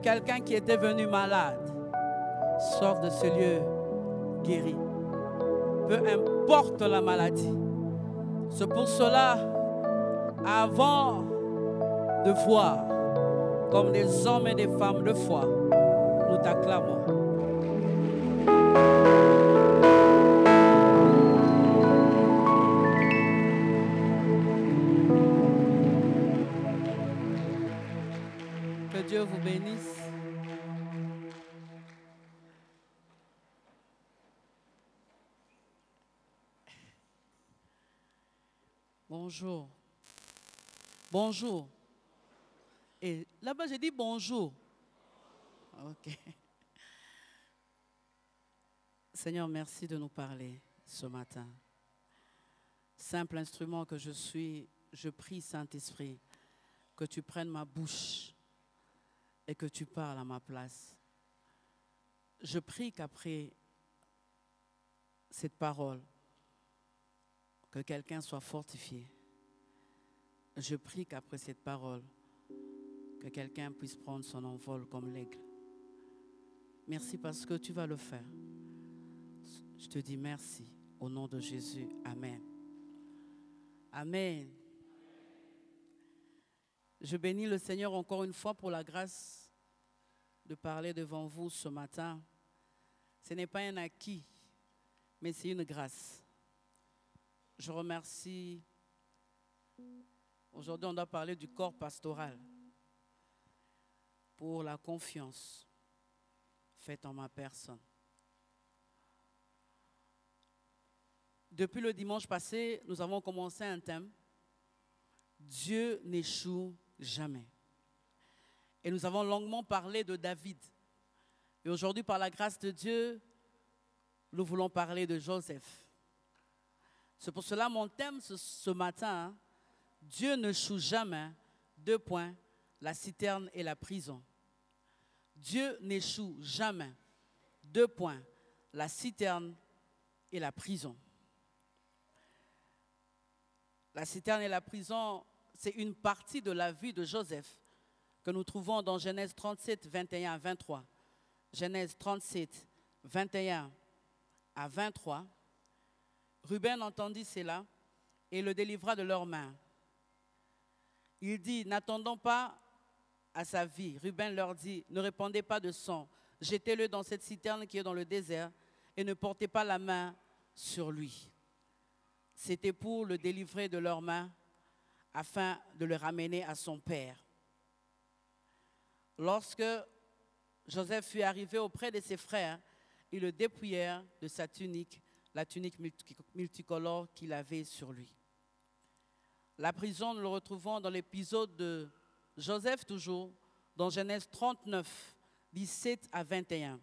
quelqu'un qui est devenu malade sort de ce lieu guéri. Peu importe la maladie. C'est pour cela, avant de voir comme des hommes et des femmes de foi, nous t'acclamons. bonjour. Bonjour. Et là-bas, j'ai dit bonjour. Ah, ok. Seigneur, merci de nous parler ce matin. Simple instrument que je suis, je prie, Saint-Esprit, que tu prennes ma bouche et que tu parles à ma place. Je prie qu'après cette parole, que quelqu'un soit fortifié, je prie qu'après cette parole, que quelqu'un puisse prendre son envol comme l'aigle. Merci parce que tu vas le faire. Je te dis merci au nom de Jésus. Amen. Amen. Je bénis le Seigneur encore une fois pour la grâce de parler devant vous ce matin. Ce n'est pas un acquis, mais c'est une grâce. Je remercie Aujourd'hui, on doit parler du corps pastoral pour la confiance faite en ma personne. Depuis le dimanche passé, nous avons commencé un thème, Dieu n'échoue jamais. Et nous avons longuement parlé de David. Et aujourd'hui, par la grâce de Dieu, nous voulons parler de Joseph. C'est pour cela mon thème ce, matin, hein, Dieu ne choue jamais, deux points, la citerne et la prison. Dieu n'échoue jamais, deux points, la citerne et la prison. La citerne et la prison, c'est une partie de la vie de Joseph que nous trouvons dans Genèse 37, 21 à 23. Genèse 37, 21 à 23. Ruben entendit cela et le délivra de leurs mains. Il dit, n'attendons pas à sa vie. Ruben leur dit, ne répandez pas de sang, jetez-le dans cette citerne qui est dans le désert et ne portez pas la main sur lui. C'était pour le délivrer de leurs mains afin de le ramener à son père. Lorsque Joseph fut arrivé auprès de ses frères, ils le dépouillèrent de sa tunique, la tunique multicolore qu'il avait sur lui. La prison, nous le retrouvons dans l'épisode de Joseph toujours, dans Genèse 39, 17 à 21.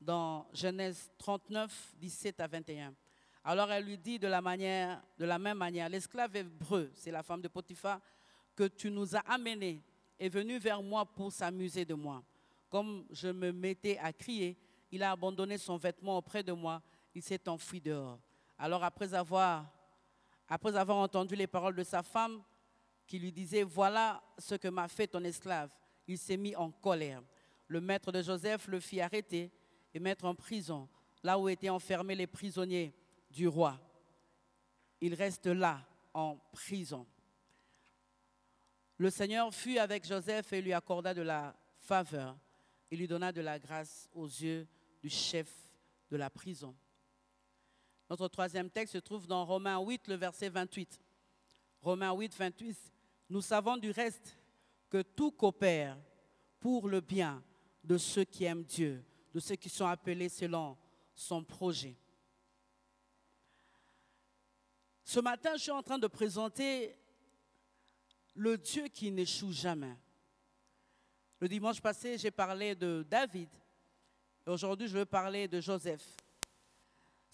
Dans Genèse 39, 17 à 21. Alors elle lui dit de la, manière, de la même manière, l'esclave hébreu, c'est la femme de Potiphar, que tu nous as amené, est venu vers moi pour s'amuser de moi. Comme je me mettais à crier, il a abandonné son vêtement auprès de moi, il s'est enfui dehors. Alors après avoir après avoir entendu les paroles de sa femme qui lui disait, voilà ce que m'a fait ton esclave, il s'est mis en colère. Le maître de Joseph le fit arrêter et mettre en prison, là où étaient enfermés les prisonniers du roi. Il reste là, en prison. Le Seigneur fut avec Joseph et lui accorda de la faveur. Il lui donna de la grâce aux yeux du chef de la prison. Notre troisième texte se trouve dans Romains 8, le verset 28. Romains 8, 28. Nous savons du reste que tout coopère pour le bien de ceux qui aiment Dieu, de ceux qui sont appelés selon son projet. Ce matin, je suis en train de présenter le Dieu qui n'échoue jamais. Le dimanche passé, j'ai parlé de David. Aujourd'hui, je veux parler de Joseph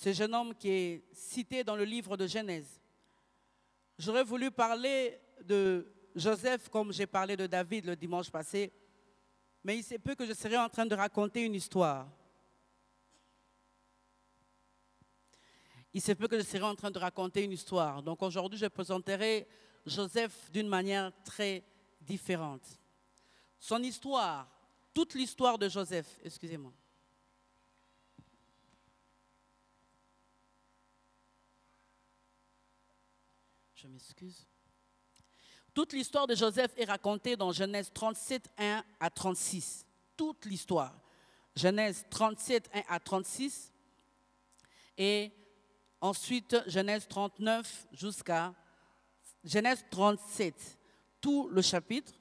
ce jeune homme qui est cité dans le livre de Genèse. J'aurais voulu parler de Joseph comme j'ai parlé de David le dimanche passé, mais il se peut que je serais en train de raconter une histoire. Il se peut que je serais en train de raconter une histoire. Donc aujourd'hui, je présenterai Joseph d'une manière très différente. Son histoire, toute l'histoire de Joseph, excusez-moi. Je m'excuse. Toute l'histoire de Joseph est racontée dans Genèse 37, 1 à 36. Toute l'histoire. Genèse 37, 1 à 36. Et ensuite, Genèse 39 jusqu'à Genèse 37. Tout le chapitre.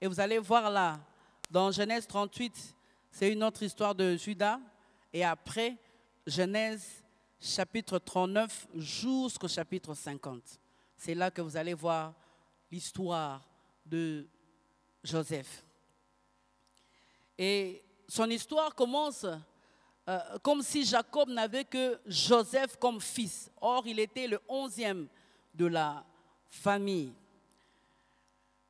Et vous allez voir là, dans Genèse 38, c'est une autre histoire de Judas. Et après, Genèse chapitre 39 jusqu'au chapitre 50. C'est là que vous allez voir l'histoire de Joseph. Et son histoire commence euh, comme si Jacob n'avait que Joseph comme fils. Or, il était le onzième de la famille.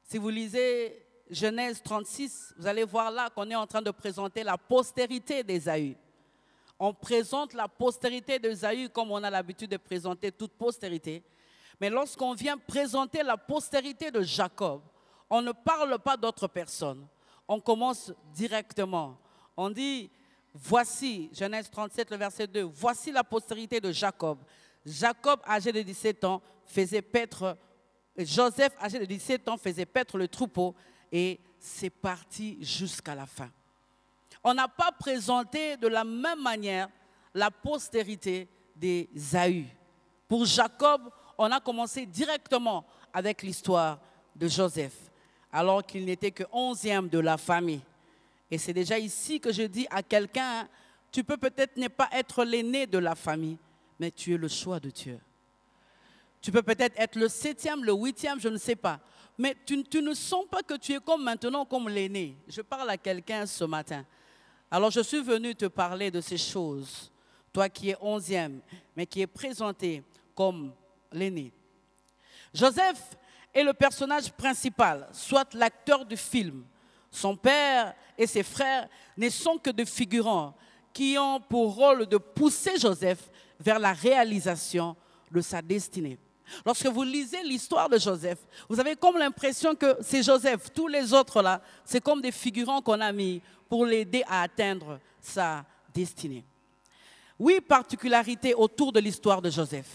Si vous lisez Genèse 36, vous allez voir là qu'on est en train de présenter la postérité d'Ésaü. On présente la postérité d'Ésaü comme on a l'habitude de présenter toute postérité. Mais lorsqu'on vient présenter la postérité de Jacob, on ne parle pas d'autres personnes. On commence directement. On dit, voici, Genèse 37, le verset 2, voici la postérité de Jacob. Jacob, âgé de 17 ans, faisait paître, Joseph, âgé de 17 ans, faisait paître le troupeau et c'est parti jusqu'à la fin. On n'a pas présenté de la même manière la postérité des Pour Jacob, on a commencé directement avec l'histoire de Joseph, alors qu'il n'était que onzième de la famille. Et c'est déjà ici que je dis à quelqu'un, hein, tu peux peut-être ne pas être l'aîné de la famille, mais tu es le choix de Dieu. Tu peux peut-être être le septième, le huitième, je ne sais pas. Mais tu, ne sens pas que tu es comme maintenant, comme l'aîné. Je parle à quelqu'un ce matin. Alors je suis venu te parler de ces choses. Toi qui es onzième, mais qui est présenté comme l'aîné. Joseph est le personnage principal, soit l'acteur du film. Son père et ses frères ne sont que des figurants qui ont pour rôle de pousser Joseph vers la réalisation de sa destinée. Lorsque vous lisez l'histoire de Joseph, vous avez comme l'impression que c'est Joseph, tous les autres là, c'est comme des figurants qu'on a mis pour l'aider à atteindre sa destinée. Oui, particularité autour de l'histoire de Joseph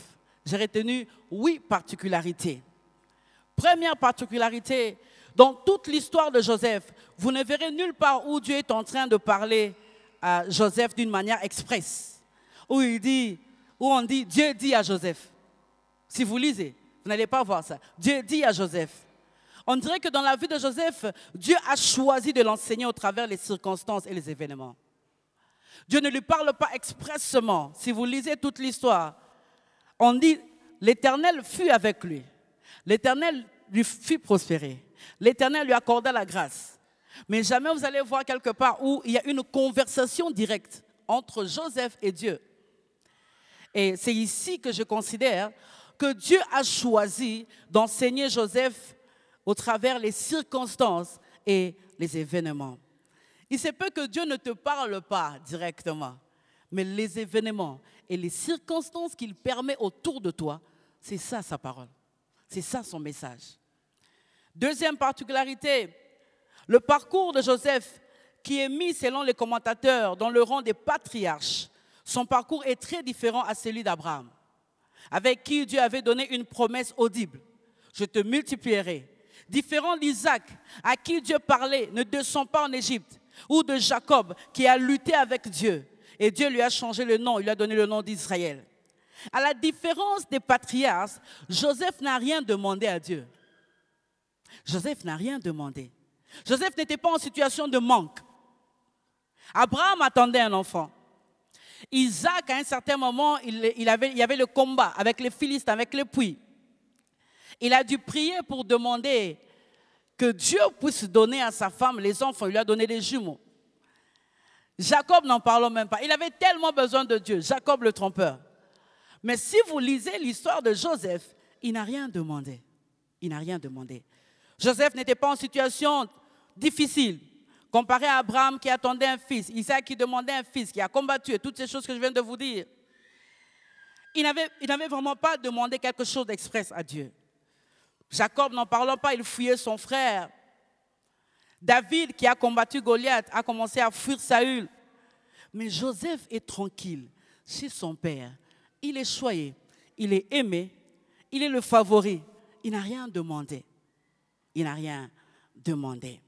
j'ai retenu huit particularités. Première particularité, dans toute l'histoire de Joseph, vous ne verrez nulle part où Dieu est en train de parler à Joseph d'une manière expresse, où il dit, on dit, Dieu dit à Joseph. Si vous lisez, vous n'allez pas voir ça. Dieu dit à Joseph. On dirait que dans la vie de Joseph, Dieu a choisi de l'enseigner au travers les circonstances et les événements. Dieu ne lui parle pas expressement. Si vous lisez toute l'histoire, on dit, l'Éternel fut avec lui. L'Éternel lui fit prospérer. L'Éternel lui accorda la grâce. Mais jamais vous allez voir quelque part où il y a une conversation directe entre Joseph et Dieu. Et c'est ici que je considère que Dieu a choisi d'enseigner Joseph au travers les circonstances et les événements. Il se peut que Dieu ne te parle pas directement, mais les événements et les circonstances qu'il permet autour de toi, c'est ça sa parole. C'est ça son message. Deuxième particularité, le parcours de Joseph, qui est mis, selon les commentateurs, dans le rang des patriarches, son parcours est très différent à celui d'Abraham, avec qui Dieu avait donné une promesse audible. Je te multiplierai. Différent d'Isaac, à qui Dieu parlait, ne descend pas en Égypte, ou de Jacob, qui a lutté avec Dieu. Et Dieu lui a changé le nom, il lui a donné le nom d'Israël. À la différence des patriarches, Joseph n'a rien demandé à Dieu. Joseph n'a rien demandé. Joseph n'était pas en situation de manque. Abraham attendait un enfant. Isaac, à un certain moment, il, avait, il y avait le combat avec les philistes, avec les puits. Il a dû prier pour demander que Dieu puisse donner à sa femme les enfants. Il lui a donné les jumeaux. Jacob, n'en parlons même pas. Il avait tellement besoin de Dieu, Jacob le trompeur. Mais si vous lisez l'histoire de Joseph, il n'a rien demandé. Il n'a rien demandé. Joseph n'était pas en situation difficile. Comparé à Abraham qui attendait un fils, Isaac qui demandait un fils, qui a combattu, et toutes ces choses que je viens de vous dire. Il n'avait, il n'avait vraiment pas demandé quelque chose d'express à Dieu. Jacob, n'en parlant pas, il fouillait son frère. David, qui a combattu Goliath, a commencé à fuir Saül. Mais Joseph est tranquille chez son père. Il est choyé, il est aimé, il est le favori. Il n'a rien demandé. Il n'a rien demandé.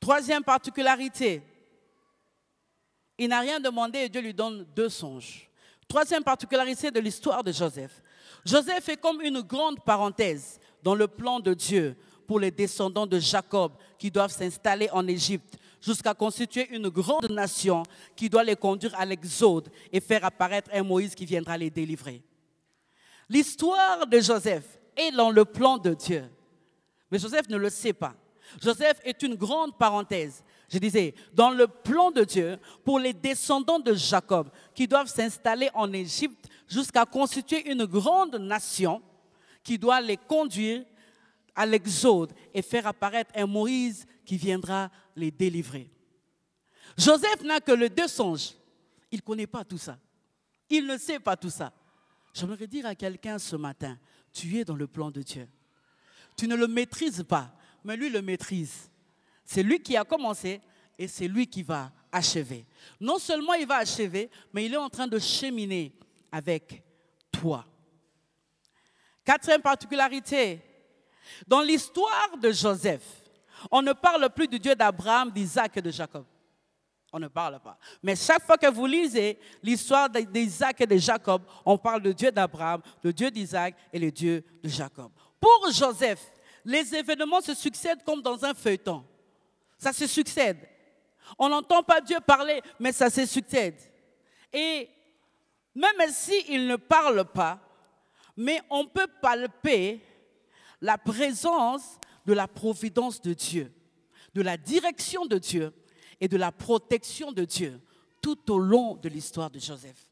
Troisième particularité, il n'a rien demandé et Dieu lui donne deux songes. Troisième particularité de l'histoire de Joseph. Joseph est comme une grande parenthèse dans le plan de Dieu pour les descendants de Jacob qui doivent s'installer en Égypte jusqu'à constituer une grande nation qui doit les conduire à l'exode et faire apparaître un Moïse qui viendra les délivrer. L'histoire de Joseph est dans le plan de Dieu. Mais Joseph ne le sait pas. Joseph est une grande parenthèse. Je disais, dans le plan de Dieu, pour les descendants de Jacob qui doivent s'installer en Égypte jusqu'à constituer une grande nation qui doit les conduire à l'Exode et faire apparaître un Moïse qui viendra les délivrer. Joseph n'a que les deux songes. Il ne connaît pas tout ça. Il ne sait pas tout ça. J'aimerais dire à quelqu'un ce matin, tu es dans le plan de Dieu. Tu ne le maîtrises pas, mais lui le maîtrise. C'est lui qui a commencé et c'est lui qui va achever. Non seulement il va achever, mais il est en train de cheminer avec toi. Quatrième particularité dans l'histoire de Joseph, on ne parle plus du Dieu d'Abraham, d'Isaac et de Jacob. On ne parle pas. Mais chaque fois que vous lisez l'histoire d'Isaac et de Jacob, on parle du Dieu d'Abraham, le Dieu d'Isaac et le Dieu de Jacob. Pour Joseph, les événements se succèdent comme dans un feuilleton. Ça se succède. On n'entend pas Dieu parler, mais ça se succède. Et même s'il ne parle pas, mais on peut palper la présence de la providence de Dieu, de la direction de Dieu et de la protection de Dieu tout au long de l'histoire de Joseph.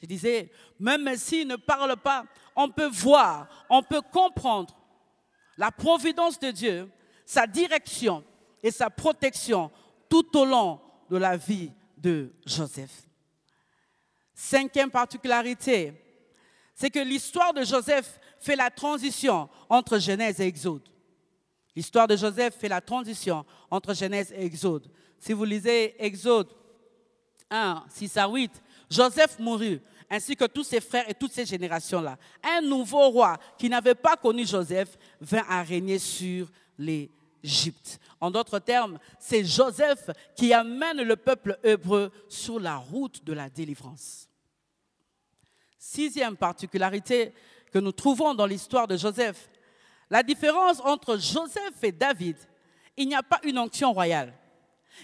Je disais, même s'il ne parle pas, on peut voir, on peut comprendre la providence de Dieu, sa direction et sa protection tout au long de la vie de Joseph. Cinquième particularité, c'est que l'histoire de Joseph fait la transition entre Genèse et Exode. L'histoire de Joseph fait la transition entre Genèse et Exode. Si vous lisez Exode 1, 6 à 8, Joseph mourut, ainsi que tous ses frères et toutes ces générations-là. Un nouveau roi qui n'avait pas connu Joseph vint à régner sur l'Égypte. En d'autres termes, c'est Joseph qui amène le peuple hébreu sur la route de la délivrance. Sixième particularité que nous trouvons dans l'histoire de Joseph. La différence entre Joseph et David, il n'y a pas une onction royale.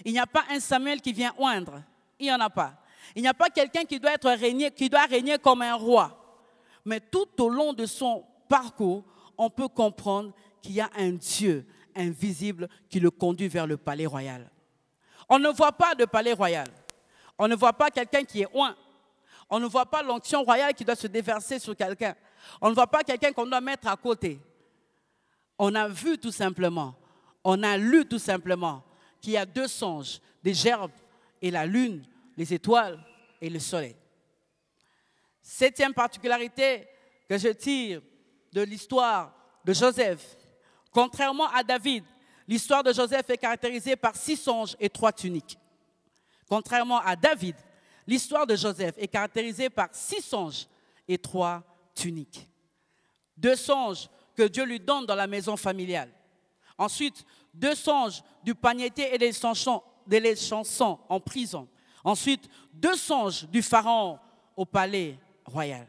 Il n'y a pas un Samuel qui vient oindre. Il n'y en a pas. Il n'y a pas quelqu'un qui doit être régné, qui doit régner comme un roi. Mais tout au long de son parcours, on peut comprendre qu'il y a un Dieu invisible qui le conduit vers le palais royal. On ne voit pas de palais royal. On ne voit pas quelqu'un qui est oint. On ne voit pas l'onction royale qui doit se déverser sur quelqu'un. On ne voit pas quelqu'un qu'on doit mettre à côté. On a vu tout simplement, on a lu tout simplement qu'il y a deux songes, des gerbes et la lune, les étoiles et le soleil. Septième particularité que je tire de l'histoire de Joseph. Contrairement à David, l'histoire de Joseph est caractérisée par six songes et trois tuniques. Contrairement à David, l'histoire de Joseph est caractérisée par six songes et trois tuniques unique. Deux songes que Dieu lui donne dans la maison familiale. Ensuite, deux songes du panier et des chansons, chansons en prison. Ensuite, deux songes du pharaon au palais royal.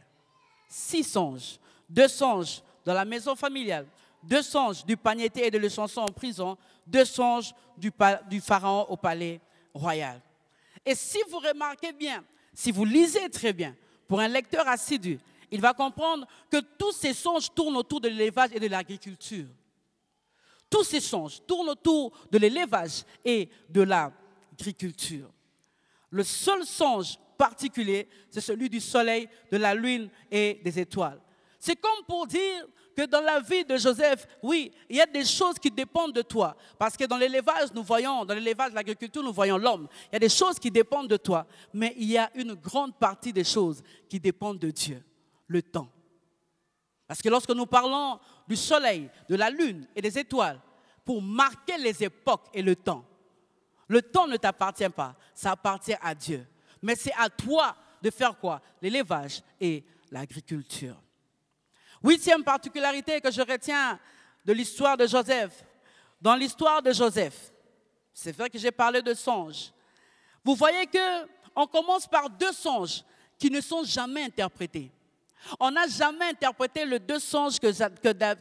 Six songes. Deux songes dans la maison familiale. Deux songes du panier et des chansons en prison. Deux songes du pharaon au palais royal. Et si vous remarquez bien, si vous lisez très bien, pour un lecteur assidu, il va comprendre que tous ces songes tournent autour de l'élevage et de l'agriculture. Tous ces songes tournent autour de l'élevage et de l'agriculture. Le seul songe particulier, c'est celui du soleil, de la lune et des étoiles. C'est comme pour dire que dans la vie de Joseph, oui, il y a des choses qui dépendent de toi. Parce que dans l'élevage, nous voyons, dans l'élevage, l'agriculture, nous voyons l'homme. Il y a des choses qui dépendent de toi. Mais il y a une grande partie des choses qui dépendent de Dieu le temps. Parce que lorsque nous parlons du soleil, de la lune et des étoiles, pour marquer les époques et le temps, le temps ne t'appartient pas, ça appartient à Dieu. Mais c'est à toi de faire quoi L'élevage et l'agriculture. Huitième particularité que je retiens de l'histoire de Joseph. Dans l'histoire de Joseph, c'est vrai que j'ai parlé de songes. Vous voyez que on commence par deux songes qui ne sont jamais interprétés. On n'a jamais interprété les deux songes que,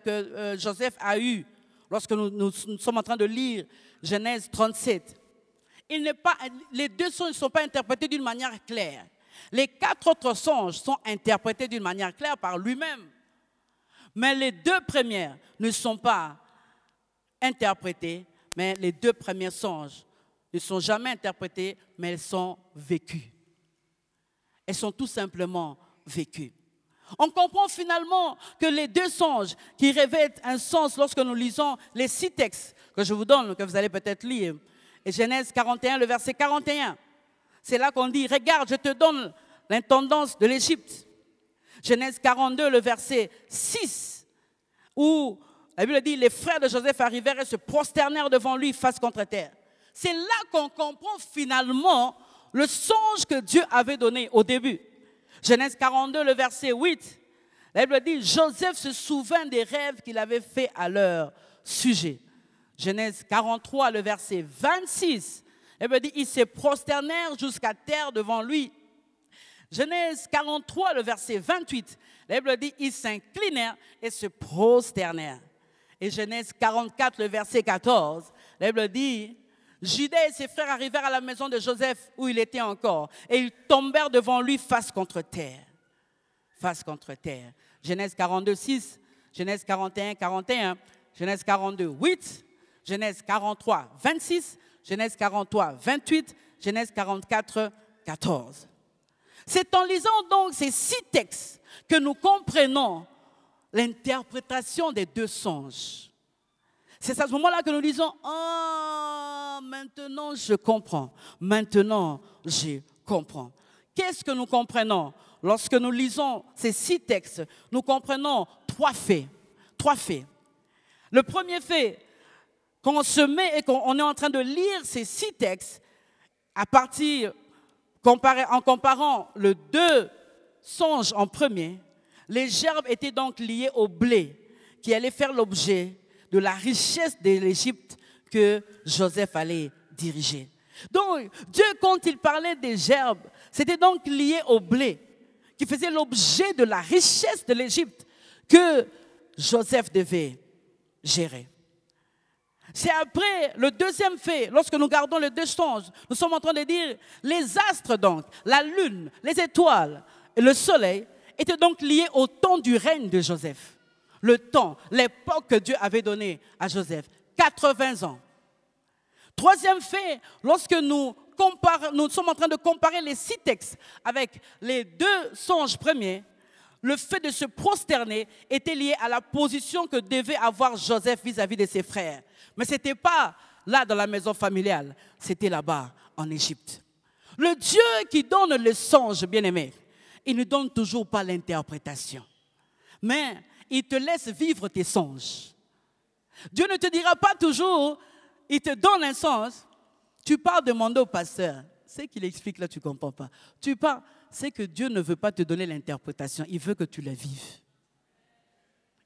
euh, Joseph a eu lorsque nous, sommes en train de lire Genèse 37. les deux songes ne sont pas interprétés d'une manière claire. Les quatre autres songes sont interprétés d'une manière claire par lui-même. Mais les deux premières ne sont pas interprétées, mais les deux premiers songes ne sont jamais interprétés, mais elles sont vécues. Elles sont tout simplement vécues. On comprend finalement que les deux songes qui revêtent un sens lorsque nous lisons les six textes que je vous donne, que vous allez peut-être lire. Et Genèse 41, le verset 41. C'est là qu'on dit, regarde, je te donne l'intendance de l'Égypte. Genèse 42, le verset 6, où la Bible dit, les frères de Joseph arrivèrent et se prosternèrent devant lui face contre terre. C'est là qu'on comprend finalement le songe que Dieu avait donné au début. Genèse 42, le verset 8. La dit, Joseph se souvint des rêves qu'il avait faits à leur sujet. Genèse 43, le verset 26. La dit, ils se prosternèrent jusqu'à terre devant lui. Genèse 43, le verset 28. La Bible dit, ils s'inclinèrent et se prosternèrent. Et Genèse 44, le verset 14. La Bible dit, Judas et ses frères arrivèrent à la maison de Joseph où il était encore, et ils tombèrent devant lui face contre terre. Face contre terre. Genèse 42, 6, Genèse 41, 41, Genèse 42, 8, Genèse 43, 26, Genèse 43, 28, Genèse 44, 14. C'est en lisant donc ces six textes que nous comprenons l'interprétation des deux songes. C'est à ce moment-là que nous disons, Ah maintenant je comprends, maintenant je comprends. Qu'est-ce que nous comprenons lorsque nous lisons ces six textes Nous comprenons trois faits. Trois faits. Le premier fait, quand on se met et qu'on est en train de lire ces six textes, à partir, en comparant le deux songes en premier, les gerbes étaient donc liées au blé qui allait faire l'objet de la richesse de l'Égypte que Joseph allait diriger. Donc, Dieu, quand il parlait des gerbes, c'était donc lié au blé, qui faisait l'objet de la richesse de l'Égypte que Joseph devait gérer. C'est après le deuxième fait, lorsque nous gardons les deux nous sommes en train de dire les astres donc, la lune, les étoiles et le soleil étaient donc liés au temps du règne de Joseph le temps, l'époque que Dieu avait donné à Joseph. 80 ans. Troisième fait, lorsque nous, sommes en train de comparer les six textes avec les deux songes premiers, le fait de se prosterner était lié à la position que devait avoir Joseph vis-à-vis de ses frères. Mais ce n'était pas là dans la maison familiale, c'était là-bas, en Égypte. Le Dieu qui donne les songes, bien aimés il ne donne toujours pas l'interprétation. Mais il te laisse vivre tes songes. Dieu ne te dira pas toujours, il te donne un sens. Tu pars demander au pasteur. C'est qu'il explique là, tu ne comprends pas. Tu pars, c'est que Dieu ne veut pas te donner l'interprétation, il veut que tu la vives.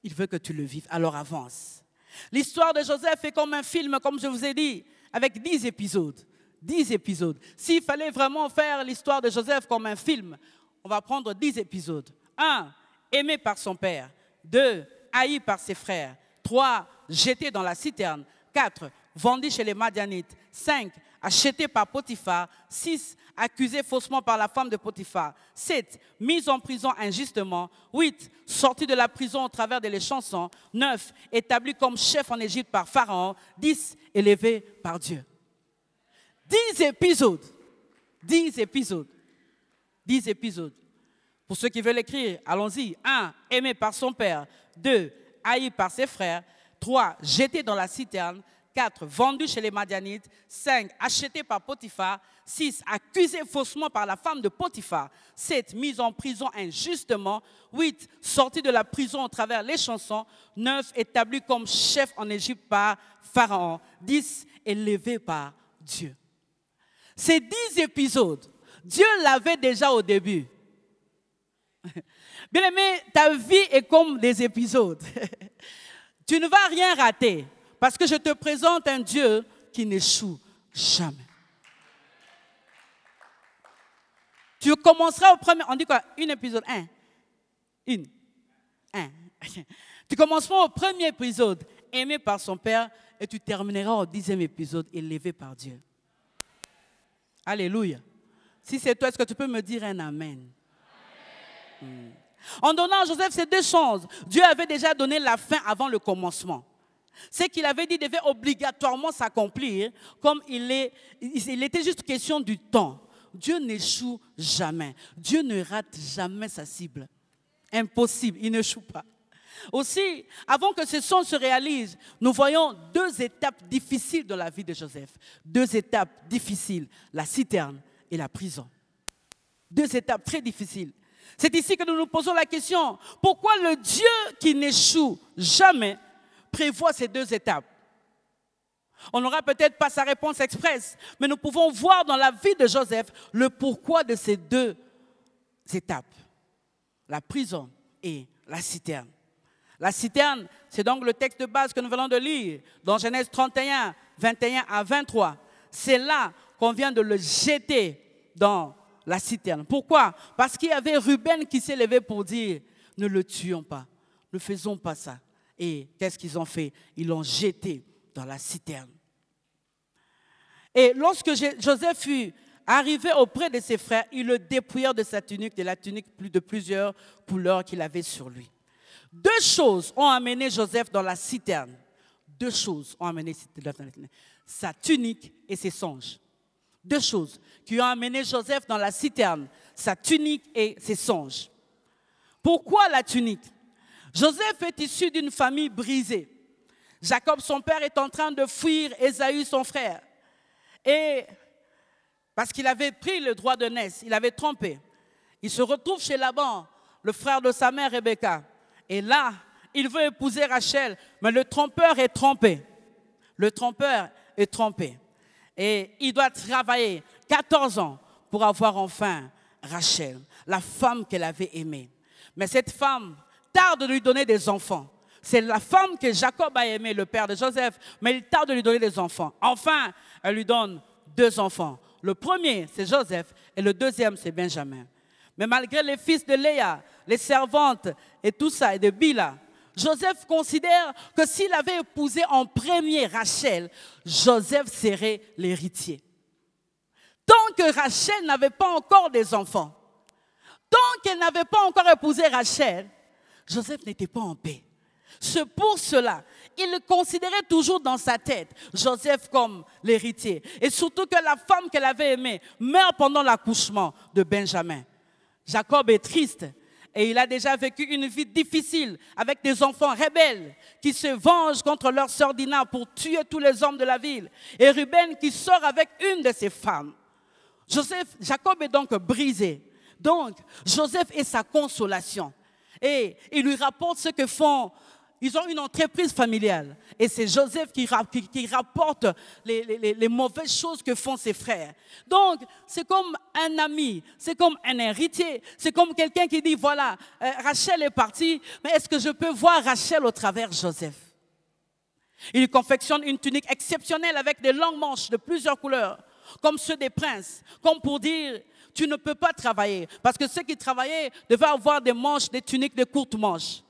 Il veut que tu le vives, alors avance. L'histoire de Joseph est comme un film, comme je vous ai dit, avec dix épisodes. Dix épisodes. S'il fallait vraiment faire l'histoire de Joseph comme un film, on va prendre dix épisodes. Un, aimé par son père. 2. Haï par ses frères. 3. Jeté dans la citerne. 4. Vendu chez les Madianites. 5. Acheté par Potiphar. 6. Accusé faussement par la femme de Potiphar. 7. Mis en prison injustement. 8. Sorti de la prison au travers de l'échanson. 9. Établi comme chef en Égypte par Pharaon. 10. Élevé par Dieu. 10 épisodes. 10 épisodes. 10 épisodes. Pour ceux qui veulent écrire, allons-y. 1. Aimé par son père. 2. Haï par ses frères. 3. Jeté dans la citerne. 4. Vendu chez les Madianites. 5. Acheté par Potiphar. 6. Accusé faussement par la femme de Potiphar. 7. Mis en prison injustement. 8. Sorti de la prison au travers les chansons. 9. Établi comme chef en Égypte par Pharaon. 10. Élevé par Dieu. Ces 10 épisodes, Dieu l'avait déjà au début. Bien-aimé, ta vie est comme des épisodes. tu ne vas rien rater parce que je te présente un Dieu qui n'échoue jamais. Tu commenceras au premier, on dit quoi Une épisode, un. Une. Un. Tu commenceras au premier épisode, aimé par son Père, et tu termineras au dixième épisode, élevé par Dieu. Alléluia. Si c'est toi, est-ce que tu peux me dire un Amen Mm. En donnant à Joseph ces deux choses, Dieu avait déjà donné la fin avant le commencement. Ce qu'il avait dit devait obligatoirement s'accomplir, comme il, il était juste question du temps. Dieu n'échoue jamais. Dieu ne rate jamais sa cible. Impossible, il n'échoue pas. Aussi, avant que ce son se réalise, nous voyons deux étapes difficiles dans la vie de Joseph. Deux étapes difficiles, la citerne et la prison. Deux étapes très difficiles. C'est ici que nous nous posons la question, pourquoi le Dieu qui n'échoue jamais prévoit ces deux étapes On n'aura peut-être pas sa réponse expresse, mais nous pouvons voir dans la vie de Joseph le pourquoi de ces deux étapes, la prison et la citerne. La citerne, c'est donc le texte de base que nous venons de lire dans Genèse 31, 21 à 23. C'est là qu'on vient de le jeter dans la citerne. Pourquoi Parce qu'il y avait Ruben qui s'est levé pour dire, ne le tuons pas, ne faisons pas ça. Et qu'est-ce qu'ils ont fait Ils l'ont jeté dans la citerne. Et lorsque Joseph fut arrivé auprès de ses frères, ils le dépouillèrent de sa tunique, de la tunique plus de plusieurs couleurs qu'il avait sur lui. Deux choses ont amené Joseph dans la citerne. Deux choses ont amené Sa tunique et ses songes. Deux choses qui ont amené Joseph dans la citerne, sa tunique et ses songes. Pourquoi la tunique Joseph est issu d'une famille brisée. Jacob, son père, est en train de fuir Esaü, son frère. Et parce qu'il avait pris le droit de naissance, il avait trompé. Il se retrouve chez Laban, le frère de sa mère Rebecca. Et là, il veut épouser Rachel, mais le trompeur est trompé. Le trompeur est trompé. Et il doit travailler 14 ans pour avoir enfin Rachel, la femme qu'elle avait aimée. Mais cette femme tarde de lui donner des enfants. C'est la femme que Jacob a aimée, le père de Joseph, mais il tarde de lui donner des enfants. Enfin, elle lui donne deux enfants. Le premier, c'est Joseph, et le deuxième, c'est Benjamin. Mais malgré les fils de Léa, les servantes et tout ça, et de Bila, Joseph considère que s'il avait épousé en premier Rachel, Joseph serait l'héritier. Tant que Rachel n'avait pas encore des enfants, tant qu'elle n'avait pas encore épousé Rachel, Joseph n'était pas en paix. C'est pour cela, il considérait toujours dans sa tête, Joseph comme l'héritier. Et surtout que la femme qu'elle avait aimée meurt pendant l'accouchement de Benjamin. Jacob est triste et il a déjà vécu une vie difficile avec des enfants rebelles qui se vengent contre leur sœur Dina pour tuer tous les hommes de la ville. Et Ruben qui sort avec une de ses femmes. Joseph, Jacob est donc brisé. Donc, Joseph est sa consolation. Et il lui rapporte ce que font ils ont une entreprise familiale. Et c'est Joseph qui, rapporte les, mauvaises choses que font ses frères. Donc, c'est comme un ami, c'est comme un héritier, c'est comme quelqu'un qui dit, voilà, euh, Rachel est partie, mais est-ce que je peux voir Rachel au travers Joseph Il confectionne une tunique exceptionnelle avec des longues manches de plusieurs couleurs, comme ceux des princes, comme pour dire, tu ne peux pas travailler, parce que ceux qui travaillaient devaient avoir des manches, des tuniques de courtes manches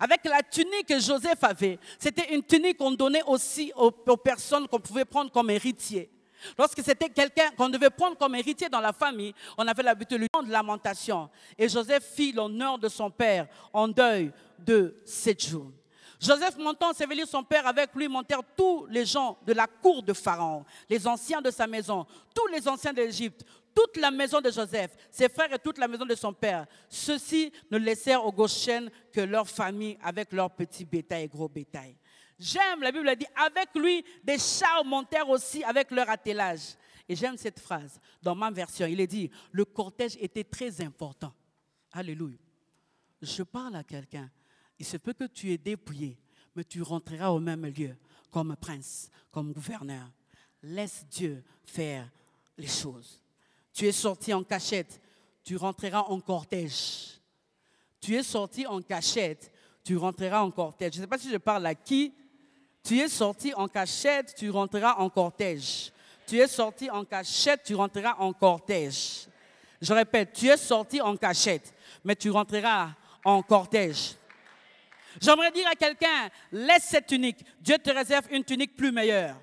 avec la tunique que Joseph avait. C'était une tunique qu'on donnait aussi aux, personnes qu'on pouvait prendre comme héritier. Lorsque c'était quelqu'un qu'on devait prendre comme héritier dans la famille, on avait l'habitude de lamentation. Et Joseph fit l'honneur de son père en deuil de sept jours. Joseph montant s'éveillant son père avec lui, montèrent tous les gens de la cour de Pharaon, les anciens de sa maison, tous les anciens d'Égypte, toute la maison de Joseph, ses frères et toute la maison de son père. Ceux-ci ne laissèrent aux Goshen que leur famille avec leur petit bétail et gros bétail. J'aime, la Bible a dit, avec lui, des chars montèrent aussi avec leur attelage. Et j'aime cette phrase. Dans ma version, il est dit, le cortège était très important. Alléluia. Je parle à quelqu'un. Il se peut que tu aies dépouillé, mais tu rentreras au même lieu, comme prince, comme gouverneur. Laisse Dieu faire les choses. Tu es sorti en cachette, tu rentreras en cortège. Tu es sorti en cachette, tu rentreras en cortège. Je ne sais pas si je parle à qui. Tu es sorti en cachette, tu rentreras en cortège. Tu es sorti en cachette, tu rentreras en cortège. Je répète, tu es sorti en cachette, mais tu rentreras en cortège. J'aimerais dire à quelqu'un, laisse cette tunique. Dieu te réserve une tunique plus meilleure.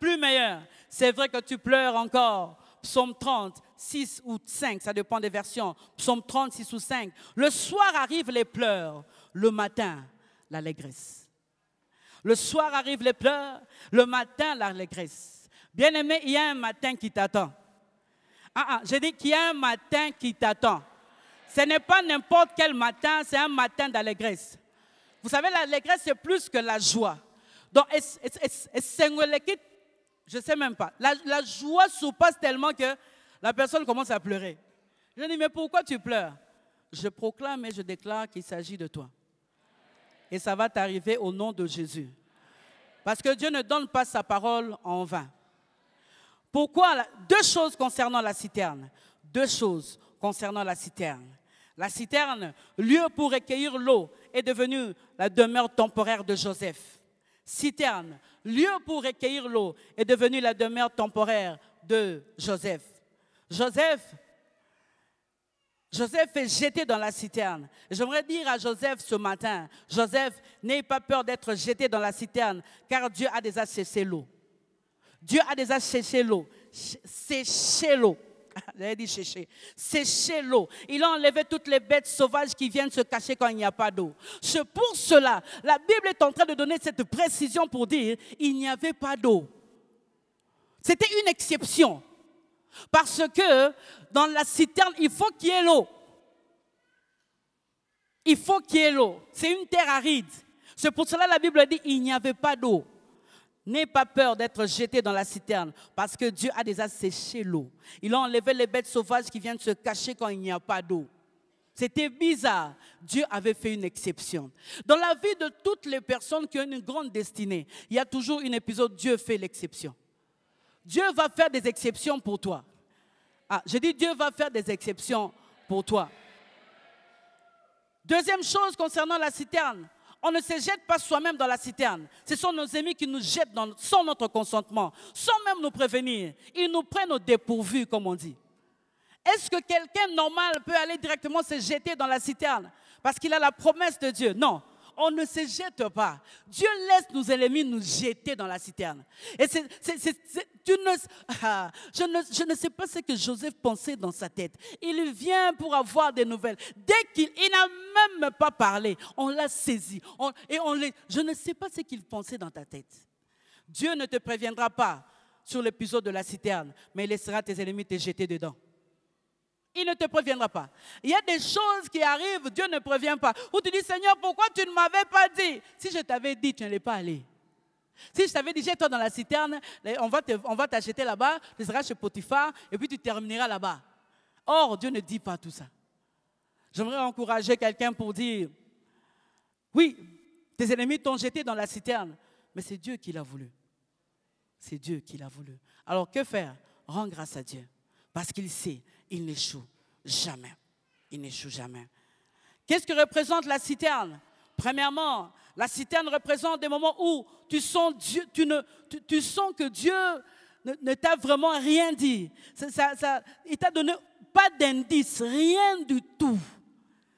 Plus meilleure. C'est vrai que tu pleures encore psaume 30, 6 ou 5, ça dépend des versions, psaume 30, 6 ou 5. Le soir arrivent les pleurs, le matin, l'allégresse. Le soir arrivent les pleurs, le matin, l'allégresse. Bien-aimé, il y a un matin qui t'attend. Ah, ah, j'ai dit qu'il y a un matin qui t'attend. Ce n'est pas n'importe quel matin, c'est un matin d'allégresse. Vous savez, l'allégresse, c'est plus que la joie. Donc, je ne sais même pas. La, joie surpasse tellement que la personne commence à pleurer. Je dis, mais pourquoi tu pleures Je proclame et je déclare qu'il s'agit de toi. Et ça va t'arriver au nom de Jésus. Parce que Dieu ne donne pas sa parole en vain. Pourquoi Deux choses concernant la citerne. Deux choses concernant la citerne. La citerne, lieu pour recueillir l'eau, est devenue la demeure temporaire de Joseph. Citerne, lieu pour recueillir l'eau, est devenue la demeure temporaire de Joseph. Joseph, Joseph est jeté dans la citerne. J'aimerais dire à Joseph ce matin, Joseph, n'aie pas peur d'être jeté dans la citerne, car Dieu a déjà séché l'eau. Dieu a déjà séché l'eau. Séché l'eau. Il dit sécher. l'eau. Il a enlevé toutes les bêtes sauvages qui viennent se cacher quand il n'y a pas d'eau. C'est pour cela, la Bible est en train de donner cette précision pour dire, il n'y avait pas d'eau. C'était une exception. Parce que dans la citerne, il faut qu'il y ait l'eau. Il faut qu'il y ait l'eau. C'est une terre aride. C'est pour cela que la Bible dit il n'y avait pas d'eau. N'aie pas peur d'être jeté dans la citerne, parce que Dieu a déjà séché l'eau. Il a enlevé les bêtes sauvages qui viennent se cacher quand il n'y a pas d'eau. C'était bizarre. Dieu avait fait une exception. Dans la vie de toutes les personnes qui ont une grande destinée, il y a toujours un épisode Dieu fait l'exception. Dieu va faire des exceptions pour toi. Ah, je dis Dieu va faire des exceptions pour toi. Deuxième chose concernant la citerne, on ne se jette pas soi-même dans la citerne. Ce sont nos amis qui nous jettent sans notre consentement, sans même nous prévenir. Ils nous prennent au dépourvu, comme on dit. Est-ce que quelqu'un normal peut aller directement se jeter dans la citerne parce qu'il a la promesse de Dieu Non on ne se jette pas. Dieu laisse nos ennemis nous jeter dans la citerne. Et c'est, ne, ah, je, ne, je ne sais pas ce que Joseph pensait dans sa tête. Il vient pour avoir des nouvelles. Dès qu'il n'a même pas parlé, on l'a saisi. et on je ne sais pas ce qu'il pensait dans ta tête. Dieu ne te préviendra pas sur l'épisode de la citerne, mais il laissera tes ennemis te jeter dedans il ne te préviendra pas. Il y a des choses qui arrivent, Dieu ne prévient pas. Ou tu dis, Seigneur, pourquoi tu ne m'avais pas dit Si je t'avais dit, tu n'allais pas aller. Si je t'avais dit, jette-toi dans la citerne, on va, on va t'acheter là-bas, tu seras chez Potiphar, et puis tu termineras là-bas. Or, Dieu ne dit pas tout ça. J'aimerais encourager quelqu'un pour dire, oui, tes ennemis t'ont jeté dans la citerne, mais c'est Dieu qui l'a voulu. C'est Dieu qui l'a voulu. Alors que faire Rends grâce à Dieu, parce qu'il sait il n'échoue jamais. Il n'échoue jamais. Qu'est-ce que représente la citerne Premièrement, la citerne représente des moments où tu sens, Dieu, tu ne, tu, sens que Dieu ne, t'a vraiment rien dit. Ça, ça, ça, il t'a donné pas d'indice, rien du tout.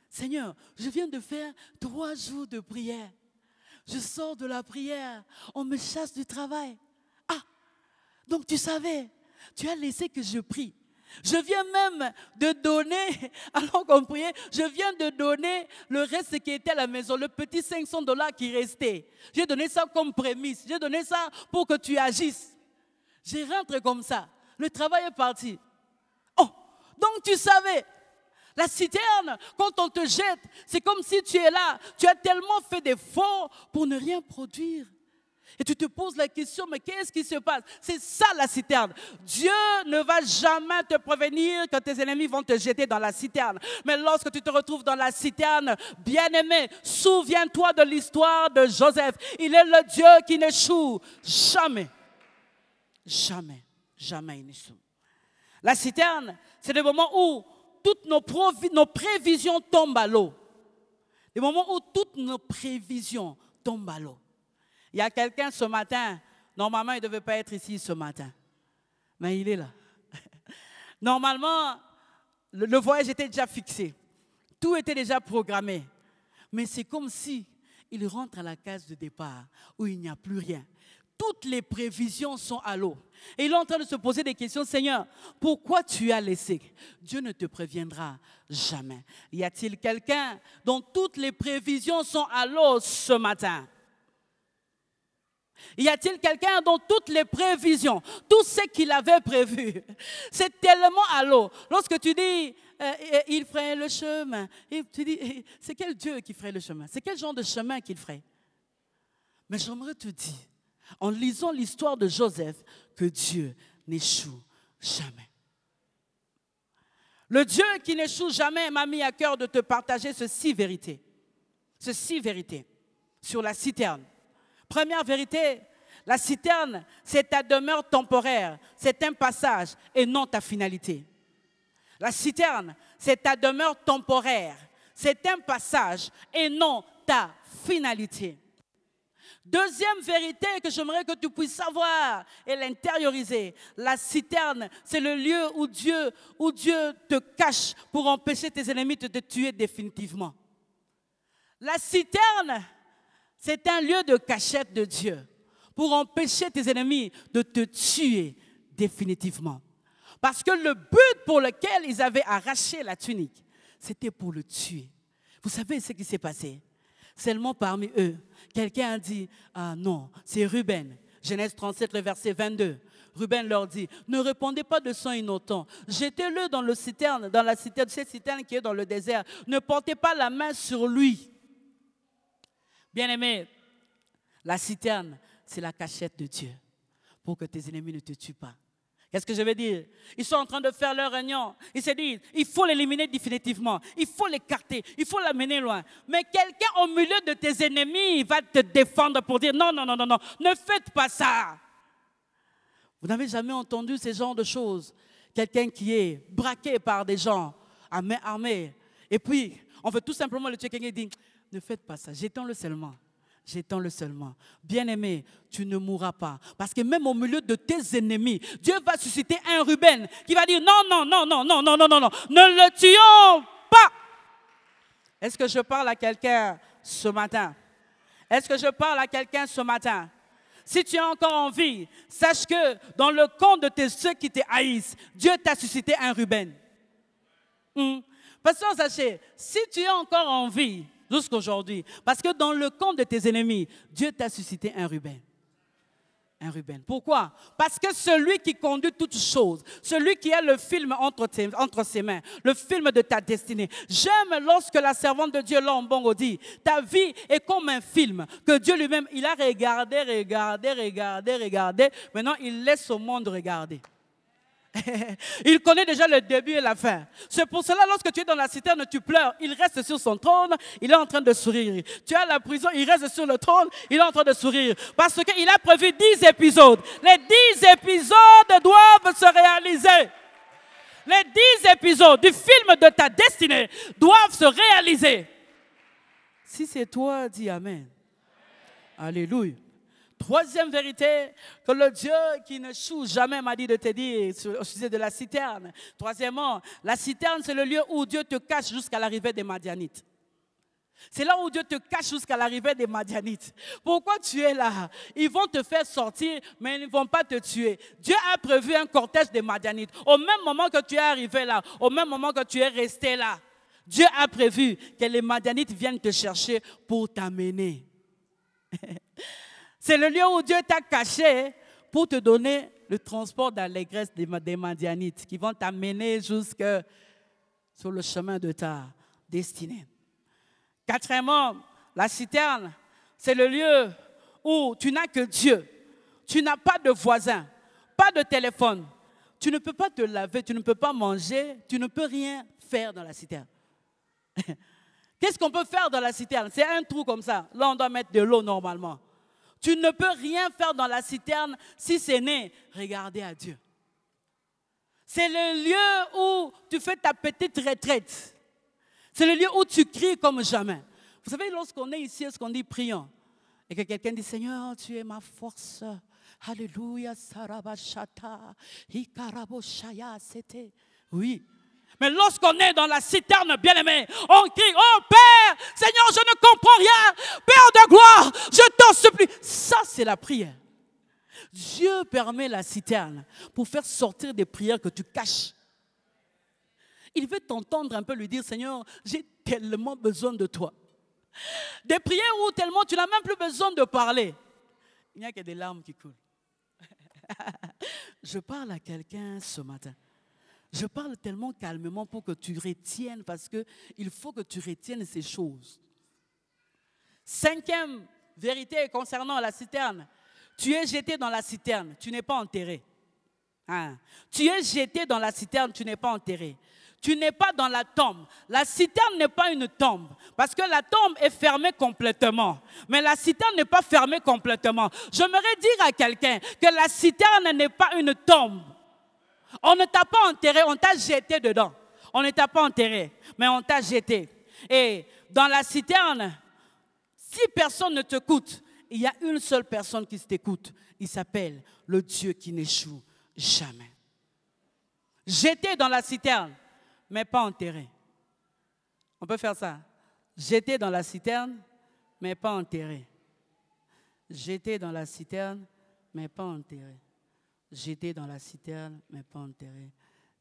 Seigneur, je viens de faire trois jours de prière. Je sors de la prière. On me chasse du travail. Ah, donc tu savais, tu as laissé que je prie. Je viens même de donner, alors qu'on priait, je viens de donner le reste qui était à la maison, le petit 500 dollars qui restait. J'ai donné ça comme prémisse. J'ai donné ça pour que tu agisses. J'ai rentre comme ça. Le travail est parti. Oh, donc tu savais. La citerne, quand on te jette, c'est comme si tu es là. Tu as tellement fait d'efforts pour ne rien produire. Et tu te poses la question, mais qu'est-ce qui se passe C'est ça la citerne. Dieu ne va jamais te prévenir quand tes ennemis vont te jeter dans la citerne. Mais lorsque tu te retrouves dans la citerne, bien-aimé, souviens-toi de l'histoire de Joseph. Il est le Dieu qui n'échoue jamais. Jamais, jamais il La citerne, c'est le moment où toutes nos, nos prévisions tombent à l'eau. Le moment où toutes nos prévisions tombent à l'eau. Il y a quelqu'un ce matin, normalement il ne devait pas être ici ce matin, mais il est là. Normalement, le voyage était déjà fixé, tout était déjà programmé, mais c'est comme si il rentre à la case de départ où il n'y a plus rien. Toutes les prévisions sont à l'eau. Et il est en train de se poser des questions, Seigneur, pourquoi tu as laissé Dieu ne te préviendra jamais. Y a-t-il quelqu'un dont toutes les prévisions sont à l'eau ce matin y a-t-il quelqu'un dont toutes les prévisions, tout ce qu'il avait prévu, c'est tellement à l'eau. Lorsque tu dis, euh, euh, il ferait le chemin, et tu dis, eh, c'est quel Dieu qui ferait le chemin C'est quel genre de chemin qu'il ferait Mais j'aimerais te dire, en lisant l'histoire de Joseph, que Dieu n'échoue jamais. Le Dieu qui n'échoue jamais m'a mis à cœur de te partager ceci vérité, ceci vérité, sur la citerne Première vérité, la citerne, c'est ta demeure temporaire, c'est un passage et non ta finalité. La citerne, c'est ta demeure temporaire, c'est un passage et non ta finalité. Deuxième vérité que j'aimerais que tu puisses savoir et l'intérioriser, la citerne, c'est le lieu où Dieu, où Dieu te cache pour empêcher tes ennemis de te tuer définitivement. La citerne, c'est un lieu de cachette de Dieu pour empêcher tes ennemis de te tuer définitivement. Parce que le but pour lequel ils avaient arraché la tunique, c'était pour le tuer. Vous savez ce qui s'est passé Seulement parmi eux, quelqu'un a dit, ah non, c'est Ruben. Genèse 37, le verset 22. Ruben leur dit, ne répondez pas de son inotant. Jetez-le dans le citerne, dans la citerne, cette citerne qui est dans le désert. Ne portez pas la main sur lui. Bien-aimé, la citerne, c'est la cachette de Dieu pour que tes ennemis ne te tuent pas. Qu'est-ce que je veux dire Ils sont en train de faire leur réunion. Ils se disent, il faut l'éliminer définitivement. Il faut l'écarter. Il faut l'amener loin. Mais quelqu'un au milieu de tes ennemis va te défendre pour dire, non, non, non, non, non, ne faites pas ça. Vous n'avez jamais entendu ce genre de choses. Quelqu'un qui est braqué par des gens à main armée. Et puis, on veut tout simplement le tuer. Quelqu'un dit, ne faites pas ça. J'étends le seulement. J'étends le seulement. Bien-aimé, tu ne mourras pas. Parce que même au milieu de tes ennemis, Dieu va susciter un Ruben qui va dire non, non, non, non, non, non, non, non, non, ne le tuons pas. Est-ce que je parle à quelqu'un ce matin? Est-ce que je parle à quelqu'un ce matin? Si tu es encore en vie, sache que dans le camp de tes, ceux qui te haïssent, Dieu t'a suscité un Ruben. Hmm. Parce que sachez, si tu es encore en vie, jusqu'aujourd'hui. Parce que dans le camp de tes ennemis, Dieu t'a suscité un Ruben. Un Ruben. Pourquoi Parce que celui qui conduit toutes choses, celui qui est le film entre, entre ses mains, le film de ta destinée. J'aime lorsque la servante de Dieu, Lambongo, dit Ta vie est comme un film que Dieu lui-même, il a regardé, regardé, regardé, regardé. Maintenant, il laisse au monde regarder. il connaît déjà le début et la fin. C'est pour cela, lorsque tu es dans la citerne, tu pleures. Il reste sur son trône, il est en train de sourire. Tu es à la prison, il reste sur le trône, il est en train de sourire. Parce qu'il a prévu dix épisodes. Les dix épisodes doivent se réaliser. Les dix épisodes du film de ta destinée doivent se réaliser. Si c'est toi, dis Amen. Alléluia. Troisième vérité que le Dieu qui ne choue jamais m'a dit de te dire au sujet de la citerne. Troisièmement, la citerne, c'est le lieu où Dieu te cache jusqu'à l'arrivée des Madianites. C'est là où Dieu te cache jusqu'à l'arrivée des Madianites. Pourquoi tu es là Ils vont te faire sortir, mais ils ne vont pas te tuer. Dieu a prévu un cortège des Madianites. Au même moment que tu es arrivé là, au même moment que tu es resté là, Dieu a prévu que les Madianites viennent te chercher pour t'amener. C'est le lieu où Dieu t'a caché pour te donner le transport d'allégresse des, des mandianites qui vont t'amener jusque sur le chemin de ta destinée. Quatrièmement, la citerne, c'est le lieu où tu n'as que Dieu. Tu n'as pas de voisin, pas de téléphone. Tu ne peux pas te laver, tu ne peux pas manger, tu ne peux rien faire dans la citerne. Qu'est-ce qu'on peut faire dans la citerne C'est un trou comme ça. Là, on doit mettre de l'eau normalement. Tu ne peux rien faire dans la citerne si ce n'est regarder à Dieu. C'est le lieu où tu fais ta petite retraite. C'est le lieu où tu cries comme jamais. Vous savez, lorsqu'on est ici, est-ce qu'on dit prions Et que quelqu'un dit Seigneur, tu es ma force. Alléluia, Sarabashata, Ikaraboshaya, c'était. Oui, mais lorsqu'on est dans la citerne, bien aimée, on crie, oh Père, Seigneur, je ne comprends rien. Père de gloire, je t'en supplie. Ça, c'est la prière. Dieu permet la citerne pour faire sortir des prières que tu caches. Il veut t'entendre un peu lui dire, Seigneur, j'ai tellement besoin de toi. Des prières où tellement tu n'as même plus besoin de parler. Il n'y a que des larmes qui coulent. Je parle à quelqu'un ce matin. Je parle tellement calmement pour que tu retiennes, parce qu'il faut que tu retiennes ces choses. Cinquième vérité concernant la citerne. Tu es jeté dans la citerne, tu n'es pas enterré. Hein? Tu es jeté dans la citerne, tu n'es pas enterré. Tu n'es pas dans la tombe. La citerne n'est pas une tombe, parce que la tombe est fermée complètement. Mais la citerne n'est pas fermée complètement. J'aimerais dire à quelqu'un que la citerne n'est pas une tombe. On ne t'a pas enterré, on t'a jeté dedans. On ne t'a pas enterré, mais on t'a jeté. Et dans la citerne, si personne ne t'écoute, il y a une seule personne qui t'écoute. Il s'appelle le Dieu qui n'échoue jamais. J'étais dans la citerne, mais pas enterré. On peut faire ça. J'étais dans la citerne, mais pas enterré. J'étais dans la citerne, mais pas enterré. J'étais dans la citerne, mais pas enterré.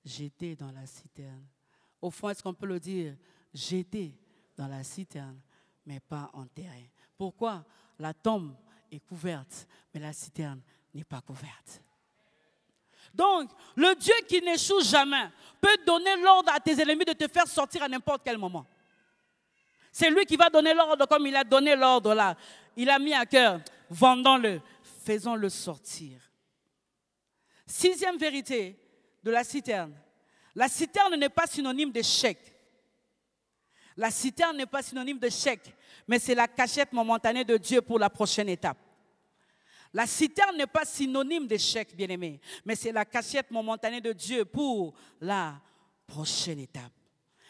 J'étais dans la citerne. Au fond, est-ce qu'on peut le dire J'étais dans la citerne, mais pas enterré. Pourquoi La tombe est couverte, mais la citerne n'est pas couverte. Donc, le Dieu qui n'échoue jamais peut donner l'ordre à tes ennemis de te faire sortir à n'importe quel moment. C'est lui qui va donner l'ordre comme il a donné l'ordre là. Il a mis à cœur, vendons-le, faisons-le sortir. Sixième vérité de la citerne. La citerne n'est pas synonyme d'échec. La citerne n'est pas synonyme d'échec, mais c'est la cachette momentanée de Dieu pour la prochaine étape. La citerne n'est pas synonyme d'échec, bien-aimé, mais c'est la cachette momentanée de Dieu pour la prochaine étape.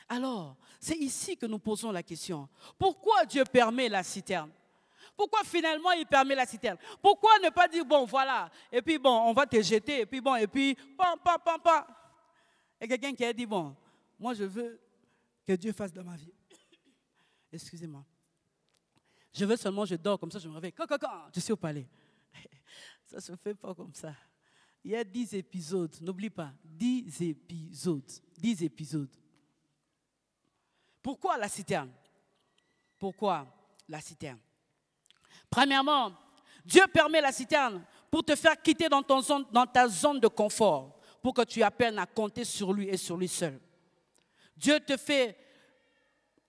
Alors, c'est ici que nous posons la question. Pourquoi Dieu permet la citerne pourquoi finalement il permet la citerne Pourquoi ne pas dire, bon, voilà, et puis bon, on va te jeter, et puis bon, et puis, pam, pam, pam, pam. Et quelqu'un qui a dit, bon, moi je veux que Dieu fasse dans ma vie. Excusez-moi. Je veux seulement, je dors comme ça, je me réveille. Quand, je suis au palais. Ça se fait pas comme ça. Il y a 10 épisodes, n'oublie pas, 10 épisodes, 10 épisodes. Pourquoi la citerne Pourquoi la citerne Premièrement, Dieu permet la citerne pour te faire quitter dans, dans ta zone de confort, pour que tu apprennes à compter sur lui et sur lui seul. Dieu te fait,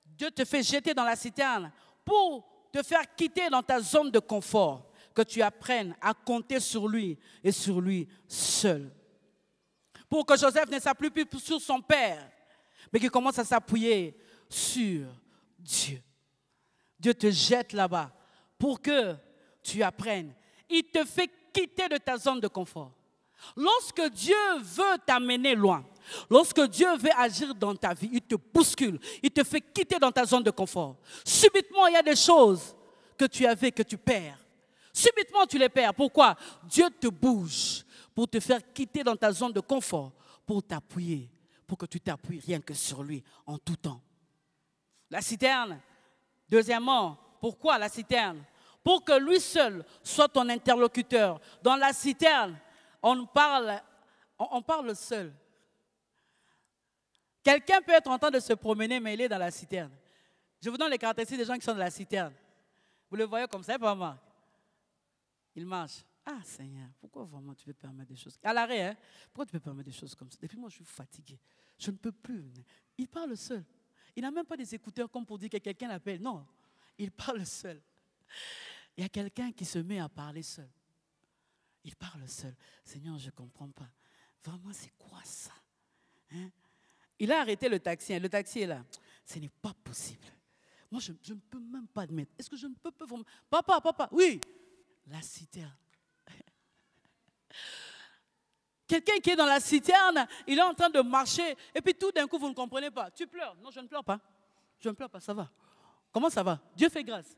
Dieu te fait jeter dans la citerne pour te faire quitter dans ta zone de confort, que tu apprennes à compter sur lui et sur lui seul. Pour que Joseph ne s'appuie plus sur son père, mais qu'il commence à s'appuyer sur Dieu. Dieu te jette là-bas pour que tu apprennes. Il te fait quitter de ta zone de confort. Lorsque Dieu veut t'amener loin, lorsque Dieu veut agir dans ta vie, il te bouscule, il te fait quitter dans ta zone de confort. Subitement, il y a des choses que tu avais que tu perds. Subitement, tu les perds. Pourquoi Dieu te bouge pour te faire quitter dans ta zone de confort, pour t'appuyer, pour que tu t'appuies rien que sur lui en tout temps. La citerne, deuxièmement, pourquoi la citerne pour que lui seul soit ton interlocuteur. Dans la citerne, on parle, on parle seul. Quelqu'un peut être en train de se promener, mais il est dans la citerne. Je vous donne les caractéristiques des gens qui sont dans la citerne. Vous le voyez comme ça, pas mal. Il marche. Ah Seigneur, pourquoi vraiment tu veux permettre des choses À l'arrêt, hein? pourquoi tu peux permettre des choses comme ça Depuis moi, je suis fatigué. Je ne peux plus. Il parle seul. Il n'a même pas des écouteurs comme pour dire que quelqu'un l'appelle. Non, il parle seul. Il y a quelqu'un qui se met à parler seul. Il parle seul. Seigneur, je ne comprends pas. Vraiment, c'est quoi ça hein? Il a arrêté le taxi. Hein. Le taxi est là. Ce n'est pas possible. Moi, je, ne peux même pas admettre. Est-ce que je ne peux pas Papa, papa, oui. La citerne. Quelqu'un qui est dans la citerne, il est en train de marcher. Et puis tout d'un coup, vous ne comprenez pas. Tu pleures. Non, je ne pleure pas. Je ne pleure pas, ça va. Comment ça va Dieu fait grâce.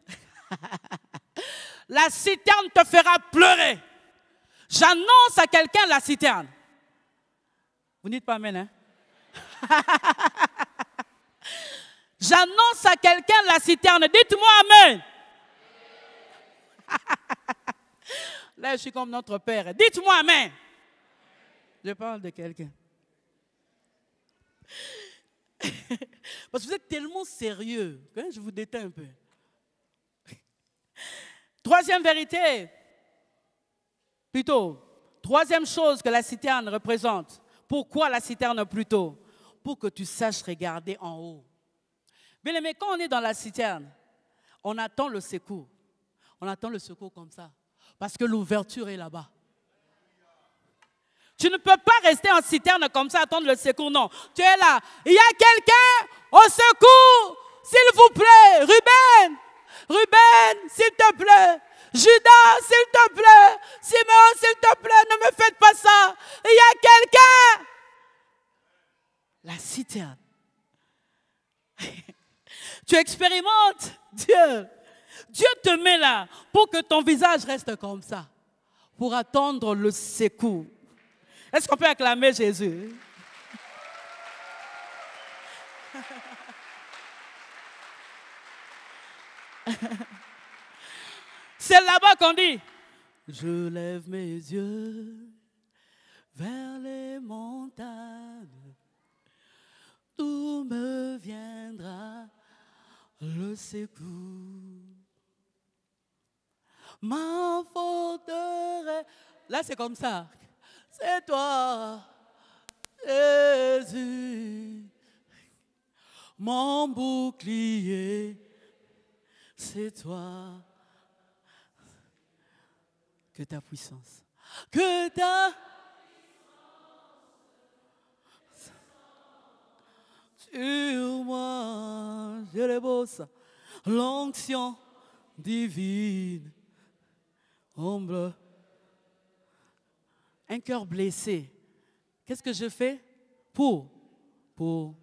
La citerne te fera pleurer. J'annonce à quelqu'un la citerne. Vous n'êtes pas Amen, hein? J'annonce à quelqu'un la citerne. Dites-moi Amen. Là, je suis comme notre Père. Dites-moi Amen. Je parle de quelqu'un. Parce que vous êtes tellement sérieux. Hein? Je vous détends un peu. Troisième vérité, plutôt, troisième chose que la citerne représente. Pourquoi la citerne plutôt Pour que tu saches regarder en haut. Mais aimé, quand on est dans la citerne, on attend le secours. On attend le secours comme ça. Parce que l'ouverture est là-bas. Tu ne peux pas rester en citerne comme ça, attendre le secours. Non, tu es là. Il y a quelqu'un au secours, s'il vous plaît, Ruben. Ruben, s'il te plaît. Judas, s'il te plaît. Simon, s'il te plaît, ne me faites pas ça. Il y a quelqu'un. La citerne. tu expérimentes Dieu. Dieu te met là pour que ton visage reste comme ça, pour attendre le secours. Est-ce qu'on peut acclamer Jésus? C'est là-bas qu'on dit Je lève mes yeux vers les montagnes, d'où me viendra le secours. Ma forteresse. Là, c'est comme ça. C'est toi, Jésus, mon bouclier c'est toi que ta puissance, que ta puissance sur moi, je les bosse, l'onction divine, ombre, un cœur blessé. Qu'est-ce que je fais pour, pour.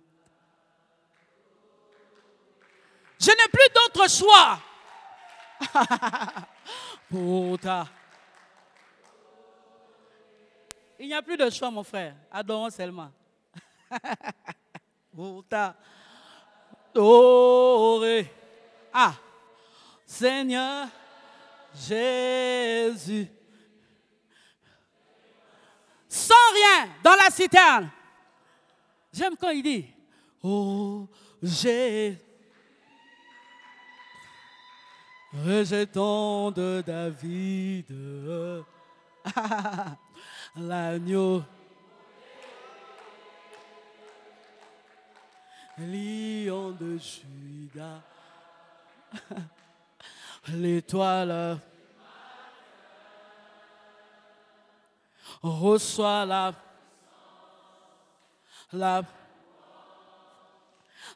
Je n'ai plus autre choix. Il n'y a plus de choix, mon frère. Adorons seulement. Ah, Seigneur Jésus. Sans rien dans la citerne. J'aime quand il dit, oh Jésus. Rejetons de David l'agneau. Lion de Judas, l'étoile reçoit la, la,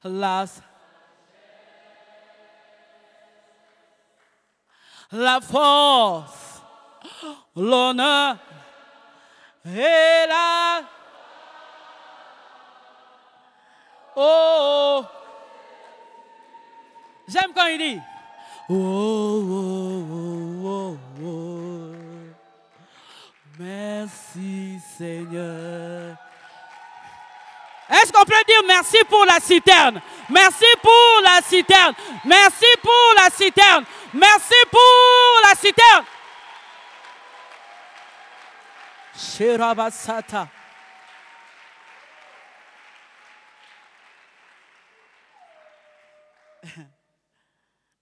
la, la force, l'honneur et la... Oh, oh. J'aime quand il dit. Oh, oh, oh, oh, oh. Merci Seigneur. On peut dire merci pour la citerne Merci pour la citerne. Merci pour la citerne. Merci pour la citerne.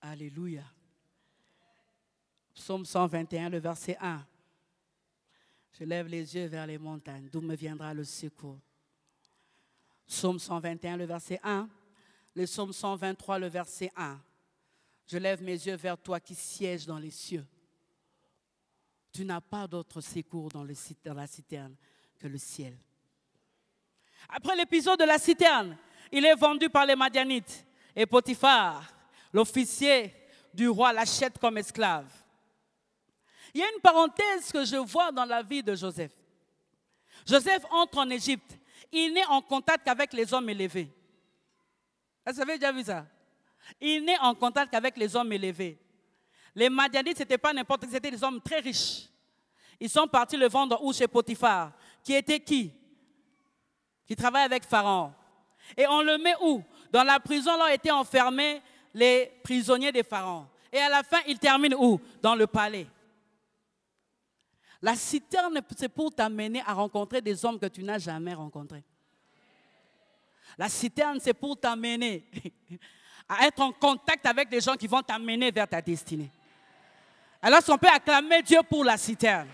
Alléluia. Psaume 121, le verset 1. Je lève les yeux vers les montagnes, d'où me viendra le secours. Psaume 121, le verset 1. Le psaume 123, le verset 1. Je lève mes yeux vers toi qui sièges dans les cieux. Tu n'as pas d'autre secours dans, le, dans la citerne que le ciel. Après l'épisode de la citerne, il est vendu par les Madianites. Et Potiphar, l'officier du roi, l'achète comme esclave. Il y a une parenthèse que je vois dans la vie de Joseph. Joseph entre en Égypte il n'est en contact qu'avec les hommes élevés. Vous avez déjà vu ça Il n'est en contact qu'avec les hommes élevés. Les Madianites, ce n'était pas n'importe qui, c'était des hommes très riches. Ils sont partis le vendre où chez Potiphar, qui était qui Qui travaillait avec Pharaon. Et on le met où Dans la prison, là étaient enfermés les prisonniers des Pharaons. Et à la fin, il termine où Dans le palais. La citerne, c'est pour t'amener à rencontrer des hommes que tu n'as jamais rencontrés. La citerne, c'est pour t'amener à être en contact avec des gens qui vont t'amener vers ta destinée. Alors, si on peut acclamer Dieu pour la citerne.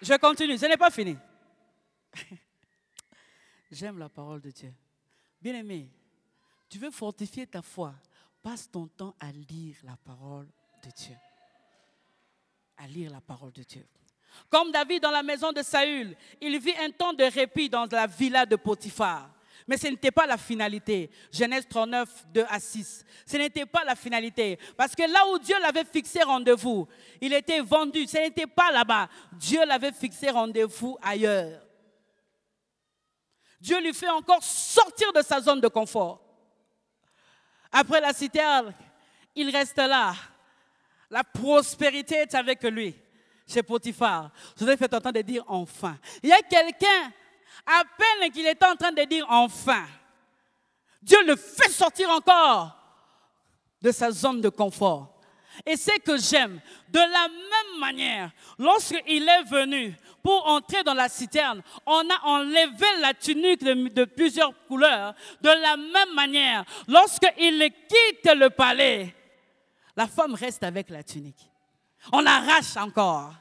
Je continue, je n'ai pas fini. J'aime la parole de Dieu. Bien-aimé, tu veux fortifier ta foi. Passe ton temps à lire la parole de Dieu. À lire la parole de Dieu. Comme David dans la maison de Saül, il vit un temps de répit dans la villa de Potiphar. Mais ce n'était pas la finalité. Genèse 39, 2 à 6. Ce n'était pas la finalité. Parce que là où Dieu l'avait fixé rendez-vous, il était vendu. Ce n'était pas là-bas. Dieu l'avait fixé rendez-vous ailleurs. Dieu lui fait encore sortir de sa zone de confort. Après la cité, il reste là. La prospérité est avec lui. Chez Potiphar, je vous ai fait entendre de dire enfin. Il y a quelqu'un, à peine qu'il est en train de dire enfin, Dieu le fait sortir encore de sa zone de confort. Et c'est que j'aime. De la même manière, lorsqu'il est venu pour entrer dans la citerne. On a enlevé la tunique de, plusieurs couleurs. De la même manière, lorsqu'il quitte le palais, la femme reste avec la tunique. On arrache encore.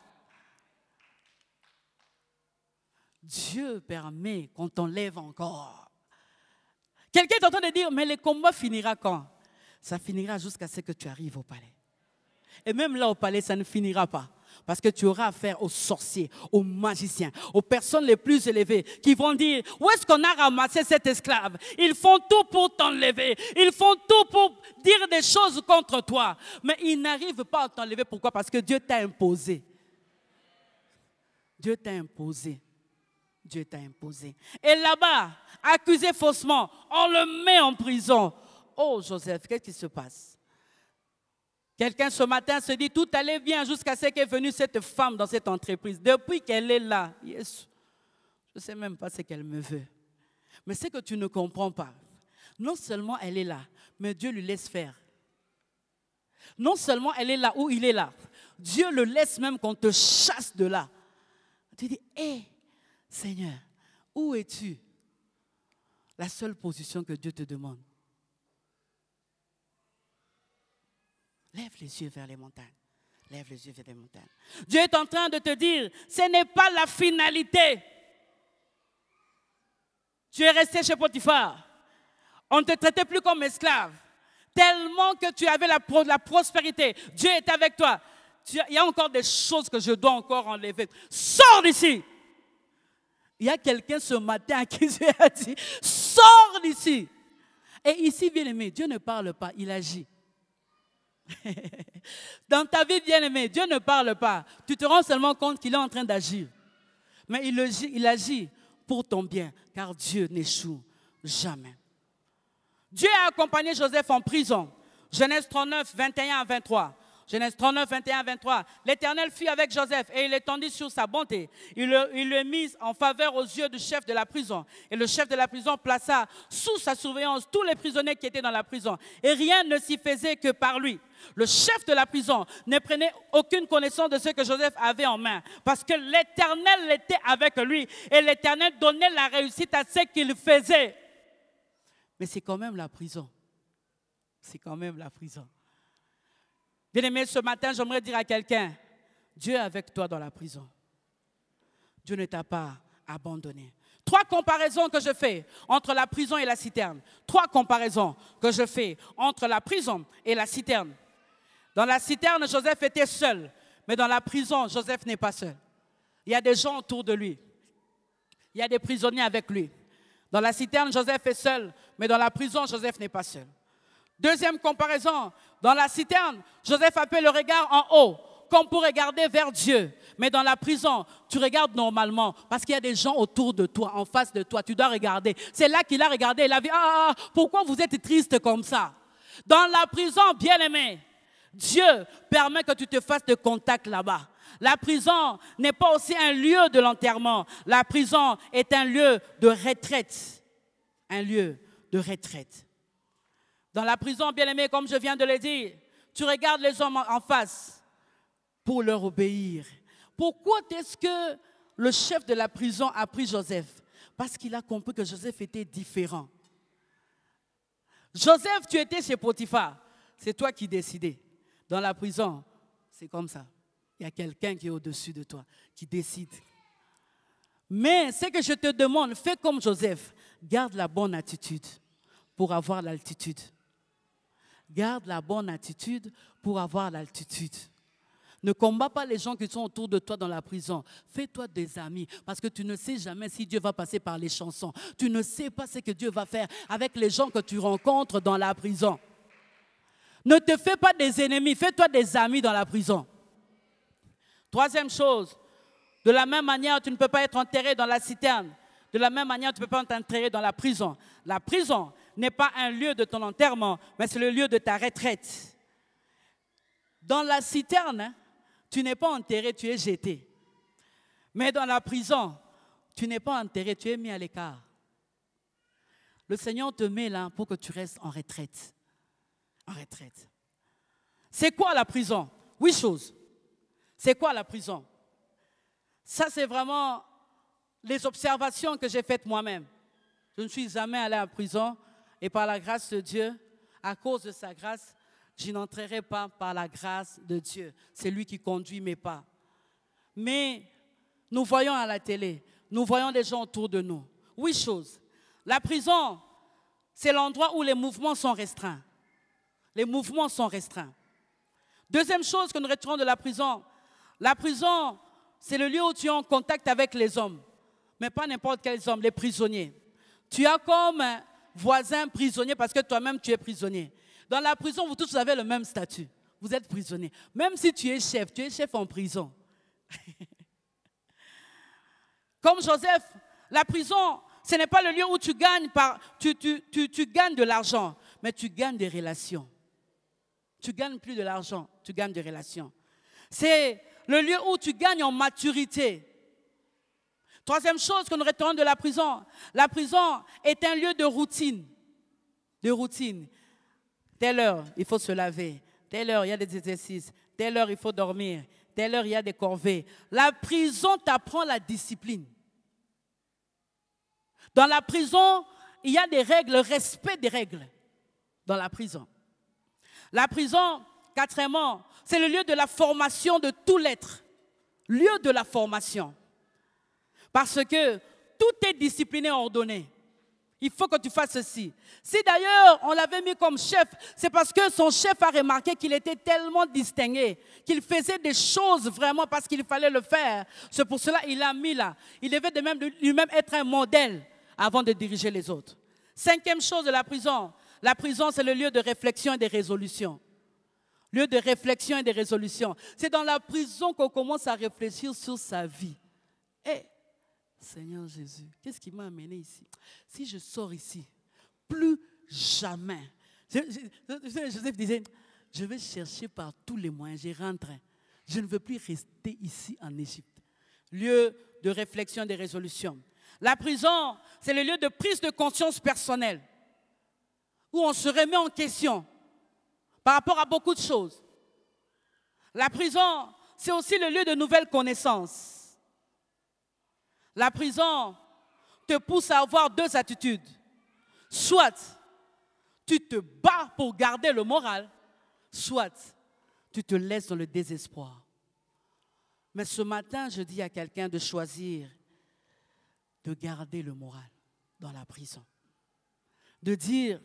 Dieu permet qu'on t'enlève encore. Quelqu'un est en train de dire, mais le combat finira quand Ça finira jusqu'à ce que tu arrives au palais. Et même là au palais, ça ne finira pas. Parce que tu auras affaire aux sorciers, aux magiciens, aux personnes les plus élevées qui vont dire, où est-ce qu'on a ramassé cet esclave Ils font tout pour t'enlever. Ils font tout pour dire des choses contre toi. Mais ils n'arrivent pas à t'enlever. Pourquoi Parce que Dieu t'a imposé. Dieu t'a imposé. Dieu t'a imposé. Et là-bas, accusé faussement, on le met en prison. Oh Joseph, qu'est-ce qui se passe Quelqu'un ce matin se dit, tout allait bien jusqu'à ce qu'est venue cette femme dans cette entreprise. Depuis qu'elle est là, je ne sais même pas ce qu'elle me veut. Mais ce que tu ne comprends pas, non seulement elle est là, mais Dieu lui laisse faire. Non seulement elle est là où il est là, Dieu le laisse même qu'on te chasse de là. Tu dis, hé, Seigneur, où es-tu La seule position que Dieu te demande, Lève les yeux vers les montagnes. Lève les yeux vers les montagnes. Dieu est en train de te dire, ce n'est pas la finalité. Tu es resté chez Potiphar. On ne te traitait plus comme esclave. Tellement que tu avais la, prospérité. Dieu est avec toi. Tu, il y a encore des choses que je dois encore enlever. Sors d'ici. Il y a quelqu'un ce matin à qui Dieu a dit, sors d'ici. Et ici, bien aimé, Dieu ne parle pas, il agit. Dans ta vie bien-aimée, Dieu ne parle pas. Tu te rends seulement compte qu'il est en train d'agir. Mais il agit, il agit pour ton bien, car Dieu n'échoue jamais. Dieu a accompagné Joseph en prison. Genèse 39, 21 à 23. Genèse 39, 21, 23. L'Éternel fut avec Joseph et il étendit sur sa bonté. Il le, mit en faveur aux yeux du chef de la prison. Et le chef de la prison plaça sous sa surveillance tous les prisonniers qui étaient dans la prison. Et rien ne s'y faisait que par lui. Le chef de la prison ne prenait aucune connaissance de ce que Joseph avait en main, parce que l'Éternel était avec lui et l'Éternel donnait la réussite à ce qu'il faisait. Mais c'est quand même la prison. C'est quand même la prison. Bien-aimé, ce matin, j'aimerais dire à quelqu'un, Dieu est avec toi dans la prison. Dieu ne t'a pas abandonné. Trois comparaisons que je fais entre la prison et la citerne. Trois comparaisons que je fais entre la prison et la citerne. Dans la citerne, Joseph était seul, mais dans la prison, Joseph n'est pas seul. Il y a des gens autour de lui. Il y a des prisonniers avec lui. Dans la citerne, Joseph est seul, mais dans la prison, Joseph n'est pas seul. Deuxième comparaison, dans la citerne, Joseph a fait le regard en haut, comme pour regarder vers Dieu. Mais dans la prison, tu regardes normalement parce qu'il y a des gens autour de toi, en face de toi. Tu dois regarder. C'est là qu'il a regardé. Il a dit ah, « ah, ah, pourquoi vous êtes triste comme ça Dans la prison, bien-aimé, Dieu permet que tu te fasses de contact là-bas. La prison n'est pas aussi un lieu de l'enterrement. La prison est un lieu de retraite. Un lieu de retraite. Dans la prison, bien-aimé, comme je viens de le dire, tu regardes les hommes en face pour leur obéir. Pourquoi est-ce que le chef de la prison a pris Joseph Parce qu'il a compris que Joseph était différent. Joseph, tu étais chez Potiphar. C'est toi qui décidais. Dans la prison, c'est comme ça. Il y a quelqu'un qui est au-dessus de toi, qui décide. Mais ce que je te demande, fais comme Joseph. Garde la bonne attitude pour avoir l'altitude. Garde la bonne attitude pour avoir l'altitude. Ne combats pas les gens qui sont autour de toi dans la prison. Fais-toi des amis parce que tu ne sais jamais si Dieu va passer par les chansons. Tu ne sais pas ce que Dieu va faire avec les gens que tu rencontres dans la prison. Ne te fais pas des ennemis, fais-toi des amis dans la prison. Troisième chose, de la même manière, tu ne peux pas être enterré dans la citerne. De la même manière, tu ne peux pas être enterré dans la prison. La prison, n'est pas un lieu de ton enterrement, mais c'est le lieu de ta retraite. Dans la citerne, tu n'es pas enterré, tu es jeté. Mais dans la prison, tu n'es pas enterré, tu es mis à l'écart. Le Seigneur te met là pour que tu restes en retraite. En retraite. C'est quoi la prison Huit choses. C'est quoi la prison Ça, c'est vraiment les observations que j'ai faites moi-même. Je ne suis jamais allé en prison, et par la grâce de Dieu, à cause de sa grâce, je n'entrerai pas par la grâce de Dieu. C'est lui qui conduit mes pas. Mais nous voyons à la télé, nous voyons des gens autour de nous. Huit choses. La prison, c'est l'endroit où les mouvements sont restreints. Les mouvements sont restreints. Deuxième chose que nous retirons de la prison, la prison, c'est le lieu où tu es en contact avec les hommes, mais pas n'importe quels hommes, les prisonniers. Tu as comme voisin prisonnier parce que toi-même tu es prisonnier. Dans la prison, vous tous avez le même statut. Vous êtes prisonnier. Même si tu es chef, tu es chef en prison. Comme Joseph, la prison, ce n'est pas le lieu où tu gagnes, par, tu, tu, tu, tu gagnes de l'argent, mais tu gagnes des relations. Tu gagnes plus de l'argent, tu gagnes des relations. C'est le lieu où tu gagnes en maturité. Troisième chose que nous retenons de la prison, la prison est un lieu de routine. De routine. Telle heure, il faut se laver. Telle heure, il y a des exercices. Telle heure, il faut dormir. Telle heure, il y a des corvées. La prison t'apprend la discipline. Dans la prison, il y a des règles, le respect des règles dans la prison. La prison, quatrièmement, c'est le lieu de la formation de tout l'être. Lieu de la formation. Parce que tout est discipliné, et ordonné. Il faut que tu fasses ceci. Si d'ailleurs on l'avait mis comme chef, c'est parce que son chef a remarqué qu'il était tellement distingué, qu'il faisait des choses vraiment parce qu'il fallait le faire. C'est pour cela qu'il l'a mis là. Il devait lui-même être un modèle avant de diriger les autres. Cinquième chose de la prison. La prison, c'est le lieu de réflexion et de résolution. Lieu de réflexion et de résolution. C'est dans la prison qu'on commence à réfléchir sur sa vie. Et Seigneur Jésus, qu'est-ce qui m'a amené ici Si je sors ici, plus jamais. Je, Joseph disait, je vais chercher par tous les moyens, je rentre. Je ne veux plus rester ici en Égypte. Lieu de réflexion des résolutions. La prison, c'est le lieu de prise de conscience personnelle, où on se remet en question par rapport à beaucoup de choses. La prison, c'est aussi le lieu de nouvelles connaissances. La prison te pousse à avoir deux attitudes. Soit tu te bats pour garder le moral, soit tu te laisses dans le désespoir. Mais ce matin, je dis à quelqu'un de choisir de garder le moral dans la prison. De dire,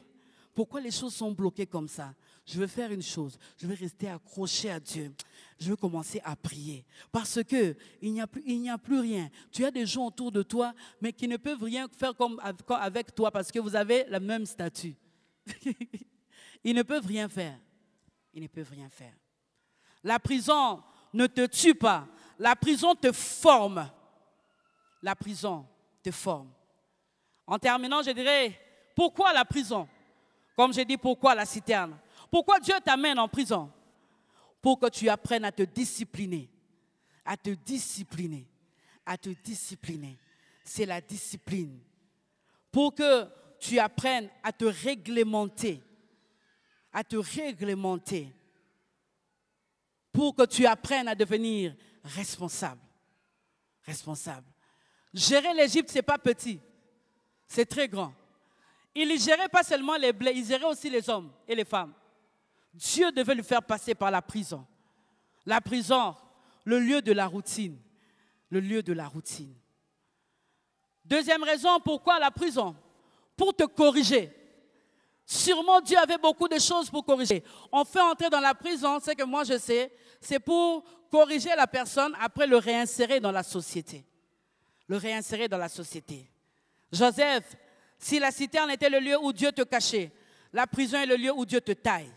pourquoi les choses sont bloquées comme ça je veux faire une chose, je veux rester accroché à Dieu. Je veux commencer à prier. Parce que il n'y a, plus, il a plus rien. Tu as des gens autour de toi, mais qui ne peuvent rien faire comme, avec toi parce que vous avez la même statut. Ils ne peuvent rien faire. Ils ne peuvent rien faire. La prison ne te tue pas. La prison te forme. La prison te forme. En terminant, je dirais, pourquoi la prison Comme j'ai dit, pourquoi la citerne pourquoi Dieu t'amène en prison Pour que tu apprennes à te discipliner. À te discipliner. À te discipliner. C'est la discipline. Pour que tu apprennes à te réglementer. À te réglementer. Pour que tu apprennes à devenir responsable. Responsable. Gérer l'Égypte, ce n'est pas petit. C'est très grand. Il ne gérait pas seulement les blés, il gérait aussi les hommes et les femmes. Dieu devait lui faire passer par la prison. La prison, le lieu de la routine. Le lieu de la routine. Deuxième raison, pourquoi la prison Pour te corriger. Sûrement Dieu avait beaucoup de choses pour corriger. On fait entrer dans la prison, c'est que moi je sais, c'est pour corriger la personne après le réinsérer dans la société. Le réinsérer dans la société. Joseph, si la citerne était le lieu où Dieu te cachait, la prison est le lieu où Dieu te taille.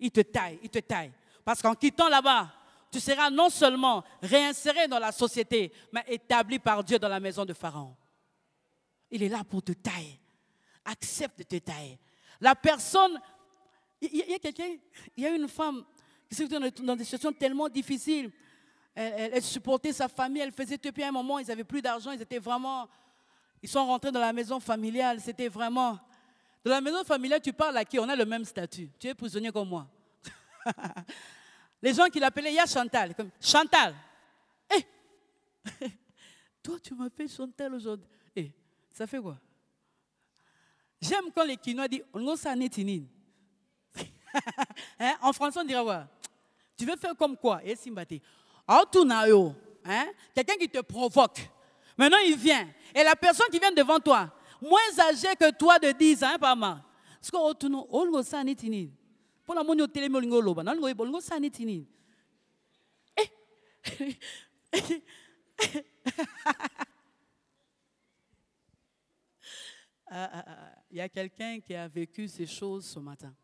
Il te taille, il te taille. Parce qu'en quittant là-bas, tu seras non seulement réinséré dans la société, mais établi par Dieu dans la maison de Pharaon. Il est là pour te tailler. Accepte de te tailler. La personne, il y a quelqu'un, il y a une femme qui s'est dans des situations tellement difficiles. Elle, supportait sa famille, elle faisait depuis un moment, ils n'avaient plus d'argent, ils étaient vraiment, ils sont rentrés dans la maison familiale, c'était vraiment dans la maison familiale, tu parles à qui On a le même statut. Tu es prisonnier comme moi. Les gens qui l'appelaient, il y a Chantal. Chantal Hé eh! Toi, tu m'appelles Chantal aujourd'hui. Hé, eh! ça fait quoi J'aime quand les Kinois disent hein? En français, on dirait quoi Tu veux faire comme quoi Et eh, Simbati. Hein? Quelqu'un qui te provoque. Maintenant, il vient. Et la personne qui vient devant toi, moins âgé que toi de 10 ans, papa. que Il y a quelqu'un qui a vécu ces choses ce matin.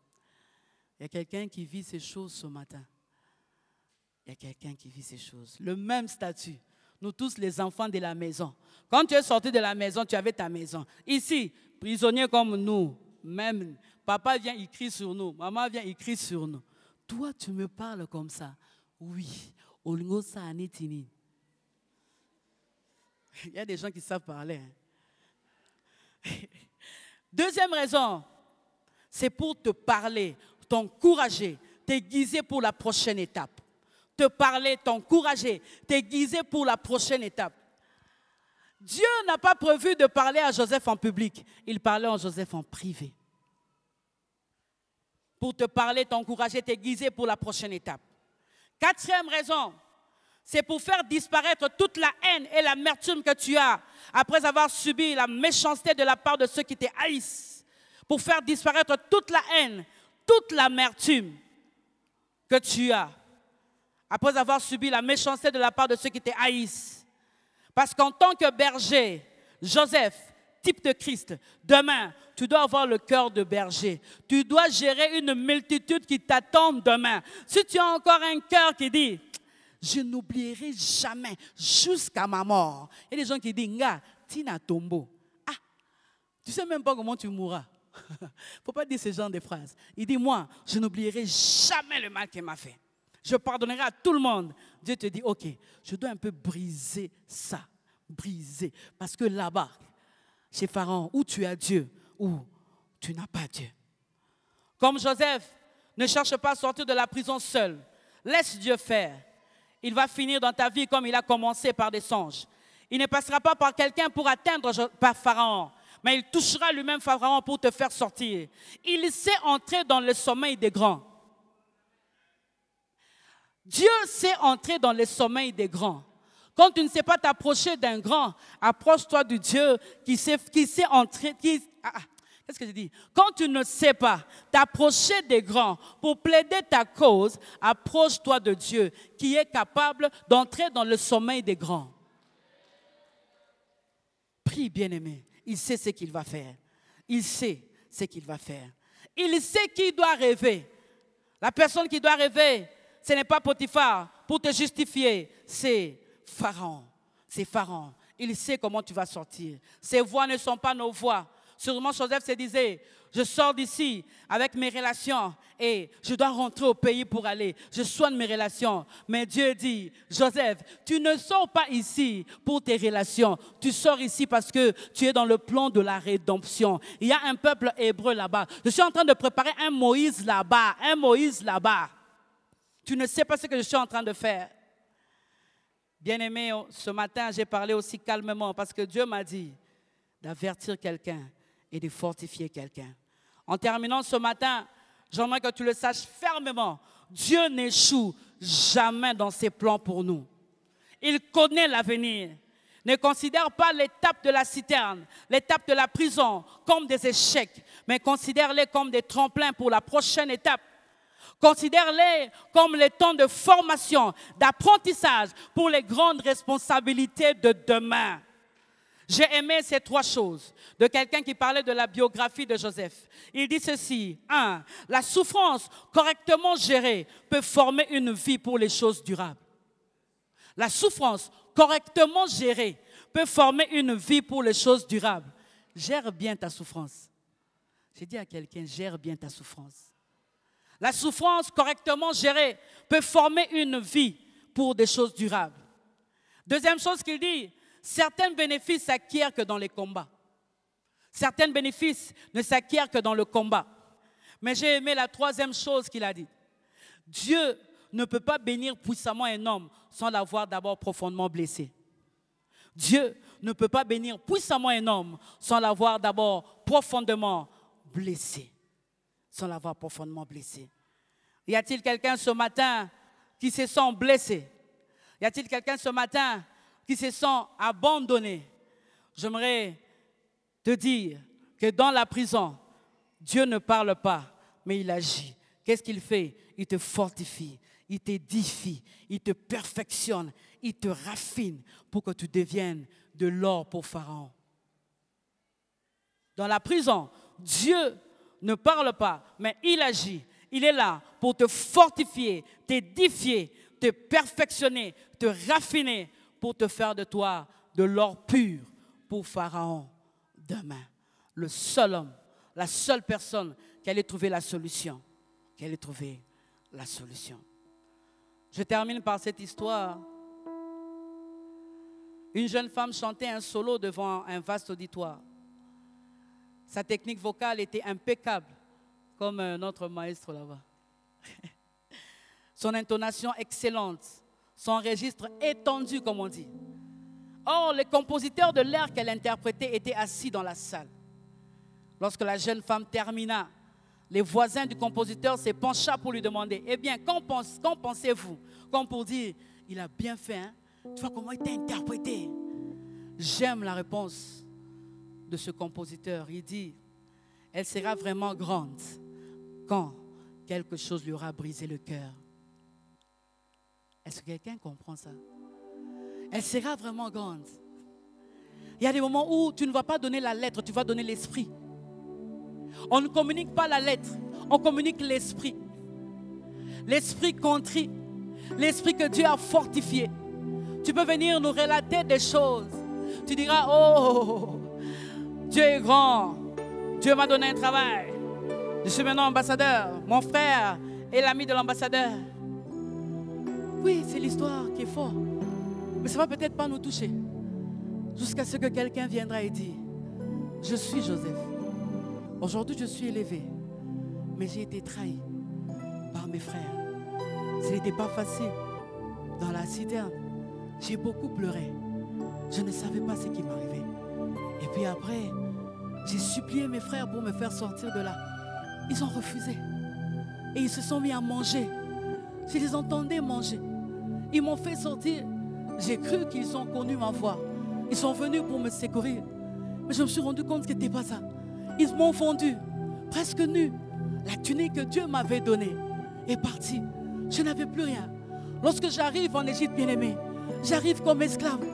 Il y a quelqu'un qui vit ces choses ce matin. Il y a quelqu'un qui vit ces choses. Le même statut nous tous les enfants de la maison. Quand tu es sorti de la maison, tu avais ta maison. Ici, prisonnier comme nous, même papa vient, écrit sur nous, maman vient, il sur nous. Toi, tu me parles comme ça. Oui. Il y a des gens qui savent parler. Hein. Deuxième raison, c'est pour te parler, t'encourager, t'aiguiser pour la prochaine étape te parler, t'encourager, t'aiguiser pour la prochaine étape. Dieu n'a pas prévu de parler à Joseph en public, il parlait à Joseph en privé. Pour te parler, t'encourager, t'aiguiser pour la prochaine étape. Quatrième raison, c'est pour faire disparaître toute la haine et l'amertume que tu as après avoir subi la méchanceté de la part de ceux qui te haïssent. Pour faire disparaître toute la haine, toute l'amertume que tu as après avoir subi la méchanceté de la part de ceux qui te haïssent. Parce qu'en tant que berger, Joseph, type de Christ, demain, tu dois avoir le cœur de berger. Tu dois gérer une multitude qui t'attend demain. Si tu as encore un cœur qui dit, je n'oublierai jamais jusqu'à ma mort. Il y a des gens qui disent, Nga, Tina Tombo. Ah, tu sais même pas comment tu mourras. Faut pas dire ce genre de phrases. Il dit, moi, je n'oublierai jamais le mal qu'il m'a fait. Je pardonnerai à tout le monde. Dieu te dit, OK, je dois un peu briser ça. Briser. Parce que là-bas, chez Pharaon, où tu as Dieu, où tu n'as pas Dieu. Comme Joseph, ne cherche pas à sortir de la prison seul. Laisse Dieu faire. Il va finir dans ta vie comme il a commencé par des songes. Il ne passera pas par quelqu'un pour atteindre par Pharaon, mais il touchera lui-même Pharaon pour te faire sortir. Il sait entrer dans le sommeil des grands. Dieu sait entrer dans le sommeil des grands. Quand tu ne sais pas t'approcher d'un grand, approche-toi du Dieu qui sait, qui sait entrer. Ah, ah, qu'est-ce que je dis Quand tu ne sais pas t'approcher des grands pour plaider ta cause, approche-toi de Dieu qui est capable d'entrer dans le sommeil des grands. Prie, bien-aimé. Il sait ce qu'il va faire. Il sait ce qu'il va faire. Il sait qui doit rêver. La personne qui doit rêver, ce n'est pas Potiphar. Pour te justifier, c'est Pharaon. C'est Pharaon. Il sait comment tu vas sortir. Ses voix ne sont pas nos voix. Sûrement, Joseph se disait, je sors d'ici avec mes relations et je dois rentrer au pays pour aller. Je soigne mes relations. Mais Dieu dit, Joseph, tu ne sors pas ici pour tes relations. Tu sors ici parce que tu es dans le plan de la rédemption. Il y a un peuple hébreu là-bas. Je suis en train de préparer un Moïse là-bas, un Moïse là-bas. Tu ne sais pas ce que je suis en train de faire. Bien-aimé, oh, ce matin, j'ai parlé aussi calmement parce que Dieu m'a dit d'avertir quelqu'un et de fortifier quelqu'un. En terminant ce matin, j'aimerais que tu le saches fermement. Dieu n'échoue jamais dans ses plans pour nous. Il connaît l'avenir. Ne considère pas l'étape de la citerne, l'étape de la prison comme des échecs, mais considère-les comme des tremplins pour la prochaine étape Considère-les comme les temps de formation, d'apprentissage pour les grandes responsabilités de demain. J'ai aimé ces trois choses de quelqu'un qui parlait de la biographie de Joseph. Il dit ceci. 1. La souffrance correctement gérée peut former une vie pour les choses durables. La souffrance correctement gérée peut former une vie pour les choses durables. Gère bien ta souffrance. J'ai dit à quelqu'un, gère bien ta souffrance. La souffrance correctement gérée peut former une vie pour des choses durables. Deuxième chose qu'il dit, certains bénéfices s'acquièrent que dans les combats. Certains bénéfices ne s'acquièrent que dans le combat. Mais j'ai aimé la troisième chose qu'il a dit. Dieu ne peut pas bénir puissamment un homme sans l'avoir d'abord profondément blessé. Dieu ne peut pas bénir puissamment un homme sans l'avoir d'abord profondément blessé sans l'avoir profondément blessé Y a-t-il quelqu'un ce matin qui se sent blessé Y a-t-il quelqu'un ce matin qui se sent abandonné J'aimerais te dire que dans la prison, Dieu ne parle pas, mais il agit. Qu'est-ce qu'il fait Il te fortifie, il t'édifie, il te perfectionne, il te raffine pour que tu deviennes de l'or pour Pharaon. Dans la prison, Dieu ne parle pas, mais il agit. Il est là pour te fortifier, t'édifier, te perfectionner, te raffiner, pour te faire de toi de l'or pur pour Pharaon demain. Le seul homme, la seule personne qui allait trouver la solution, qui allait trouver la solution. Je termine par cette histoire. Une jeune femme chantait un solo devant un vaste auditoire. Sa technique vocale était impeccable, comme notre maître là-bas. Son intonation excellente, son registre étendu, comme on dit. Or, les compositeurs de l'air qu'elle interprétait étaient assis dans la salle. Lorsque la jeune femme termina, les voisins du compositeur se pencha pour lui demander Eh bien, qu'en pensez-vous Comme pour dire Il a bien fait, hein? tu vois comment il t'a interprété. J'aime la réponse de ce compositeur. Il dit, elle sera vraiment grande quand quelque chose lui aura brisé le cœur. Est-ce que quelqu'un comprend ça Elle sera vraiment grande. Il y a des moments où tu ne vas pas donner la lettre, tu vas donner l'esprit. On ne communique pas la lettre, on communique l'esprit. L'esprit contrit, l'esprit que Dieu a fortifié. Tu peux venir nous relater des choses. Tu diras, oh, Dieu est grand. Dieu m'a donné un travail. Je suis maintenant ambassadeur. Mon frère est l'ami de l'ambassadeur. Oui, c'est l'histoire qui est forte. Mais ça va peut-être pas nous toucher. Jusqu'à ce que quelqu'un viendra et dit, je suis Joseph. Aujourd'hui, je suis élevé. Mais j'ai été trahi par mes frères. Ce n'était pas facile. Dans la citerne, j'ai beaucoup pleuré. Je ne savais pas ce qui m'arrivait. Et puis après, j'ai supplié mes frères pour me faire sortir de là. Ils ont refusé. Et ils se sont mis à manger. Je les entendais manger. Ils m'ont fait sortir. J'ai cru qu'ils ont connu ma voix. Ils sont venus pour me secourir. Mais je me suis rendu compte que ce n'était pas ça. Ils m'ont vendu, presque nu. La tunique que Dieu m'avait donnée est partie. Je n'avais plus rien. Lorsque j'arrive en Égypte, bien-aimé, j'arrive comme esclave.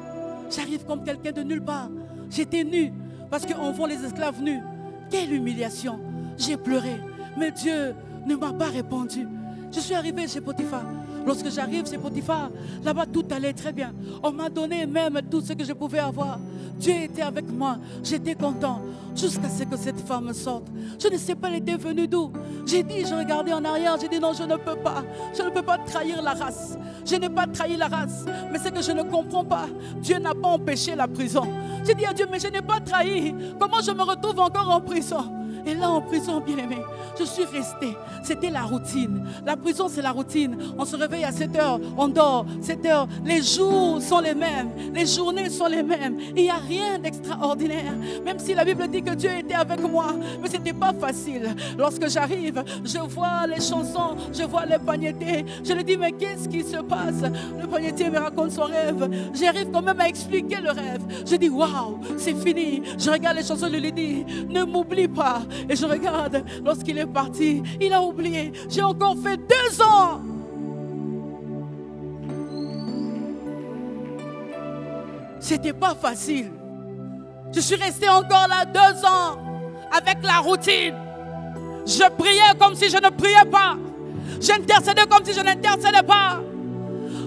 J'arrive comme quelqu'un de nulle part. J'étais nu parce qu'on voit les esclaves nus. Quelle humiliation. J'ai pleuré. Mais Dieu ne m'a pas répondu. Je suis arrivé chez Potiphar. Lorsque j'arrive chez Potiphar, là-bas tout allait très bien. On m'a donné même tout ce que je pouvais avoir. Dieu était avec moi. J'étais content jusqu'à ce que cette femme sorte. Je ne sais pas, elle était venue d'où. J'ai dit, je regardais en arrière, j'ai dit non, je ne peux pas. Je ne peux pas trahir la race. Je n'ai pas trahi la race. Mais c'est que je ne comprends pas. Dieu n'a pas empêché la prison. Tu dis à Dieu, mais je n'ai pas trahi. Comment je me retrouve encore en prison et là, en prison, bien-aimé, je suis restée. C'était la routine. La prison, c'est la routine. On se réveille à 7 heures, on dort 7 heures. Les jours sont les mêmes. Les journées sont les mêmes. Il n'y a rien d'extraordinaire. Même si la Bible dit que Dieu était avec moi, mais ce n'était pas facile. Lorsque j'arrive, je vois les chansons, je vois les pagnettés. Je lui dis, mais qu'est-ce qui se passe Le pagnetier me raconte son rêve. J'arrive quand même à expliquer le rêve. Je dis, waouh, c'est fini. Je regarde les chansons, je lui dis, ne m'oublie pas. Et je regarde, lorsqu'il est parti, il a oublié. J'ai encore fait deux ans. C'était pas facile. Je suis resté encore là deux ans avec la routine. Je priais comme si je ne priais pas. J'intercédais comme si je n'intercédais pas.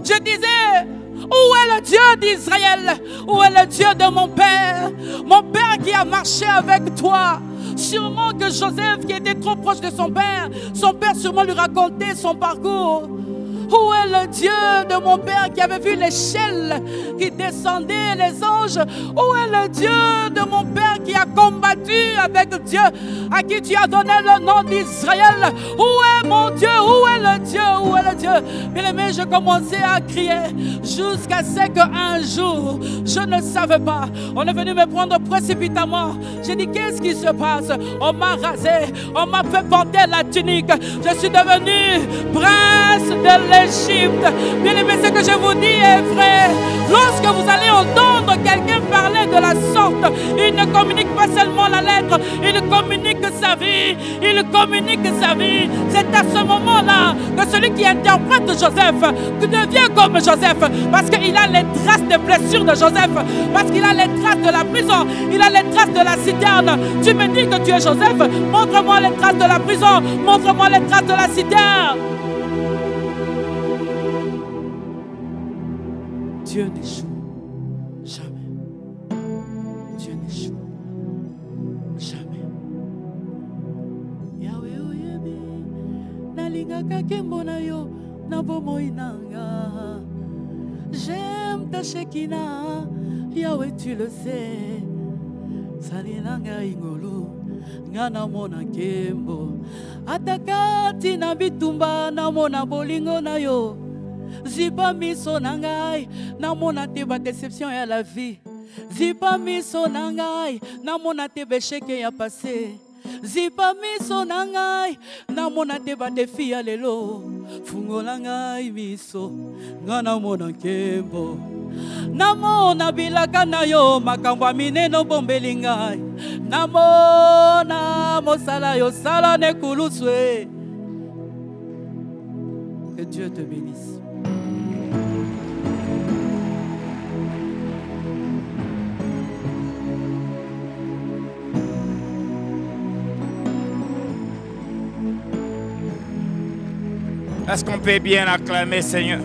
Je disais, où est le Dieu d'Israël Où est le Dieu de mon Père Mon Père qui a marché avec toi. Sûrement que Joseph, qui était trop proche de son père, son père sûrement lui racontait son parcours. Où est le Dieu de mon Père qui avait vu l'échelle qui descendait, les anges Où est le Dieu de mon Père qui a combattu avec Dieu, à qui tu as donné le nom d'Israël Où est mon Dieu Où est le Dieu Où est le Dieu Bien-aimé, je commençais à crier jusqu'à ce qu'un jour, je ne savais pas. On est venu me prendre précipitamment. J'ai dit, qu'est-ce qui se passe On m'a rasé, on m'a fait porter la tunique. Je suis devenu prince de l'Église. Bien-aimé, ce que je vous dis est vrai. Lorsque vous allez entendre quelqu'un parler de la sorte, il ne communique pas seulement la lettre, il communique sa vie. Il communique sa vie. C'est à ce moment-là que celui qui interprète Joseph devient comme Joseph parce qu'il a les traces des blessures de Joseph, parce qu'il a les traces de la prison, il a les traces de la citerne. Tu me dis que tu es Joseph, montre-moi les traces de la prison, montre-moi les traces de la citerne. Dieu n'échoue jamais. Dieu n'échoue jamais. Yahweh oyebi nalingaka kembo na yo na bomoi nanga. J'aime ta shekina, Yahweh tu le sais. Salelanga ingolu nga namona kembo ataka ntina bitumba namona bolingo na yo zipa miso na ngai namona te badeception ya la vie zipa miso na ngai namona te besheke ya pase zipa miso na ngai namona te badefi ya lelo fungola ngai miso ngai namona nkembo namona bilaka na yo makambo ya minene obombeli ngai namona mosala yosala na ekulusu e que dieu te bénisse Est-ce qu'on peut bien acclamer Seigneur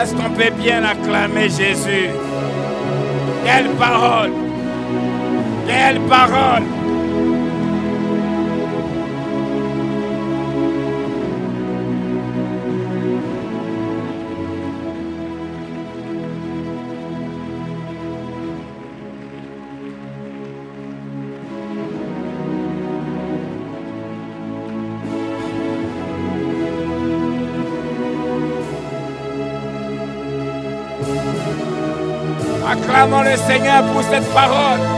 Est-ce qu'on peut bien acclamer Jésus Quelle parole Quelle parole le Seigneur pour cette parole.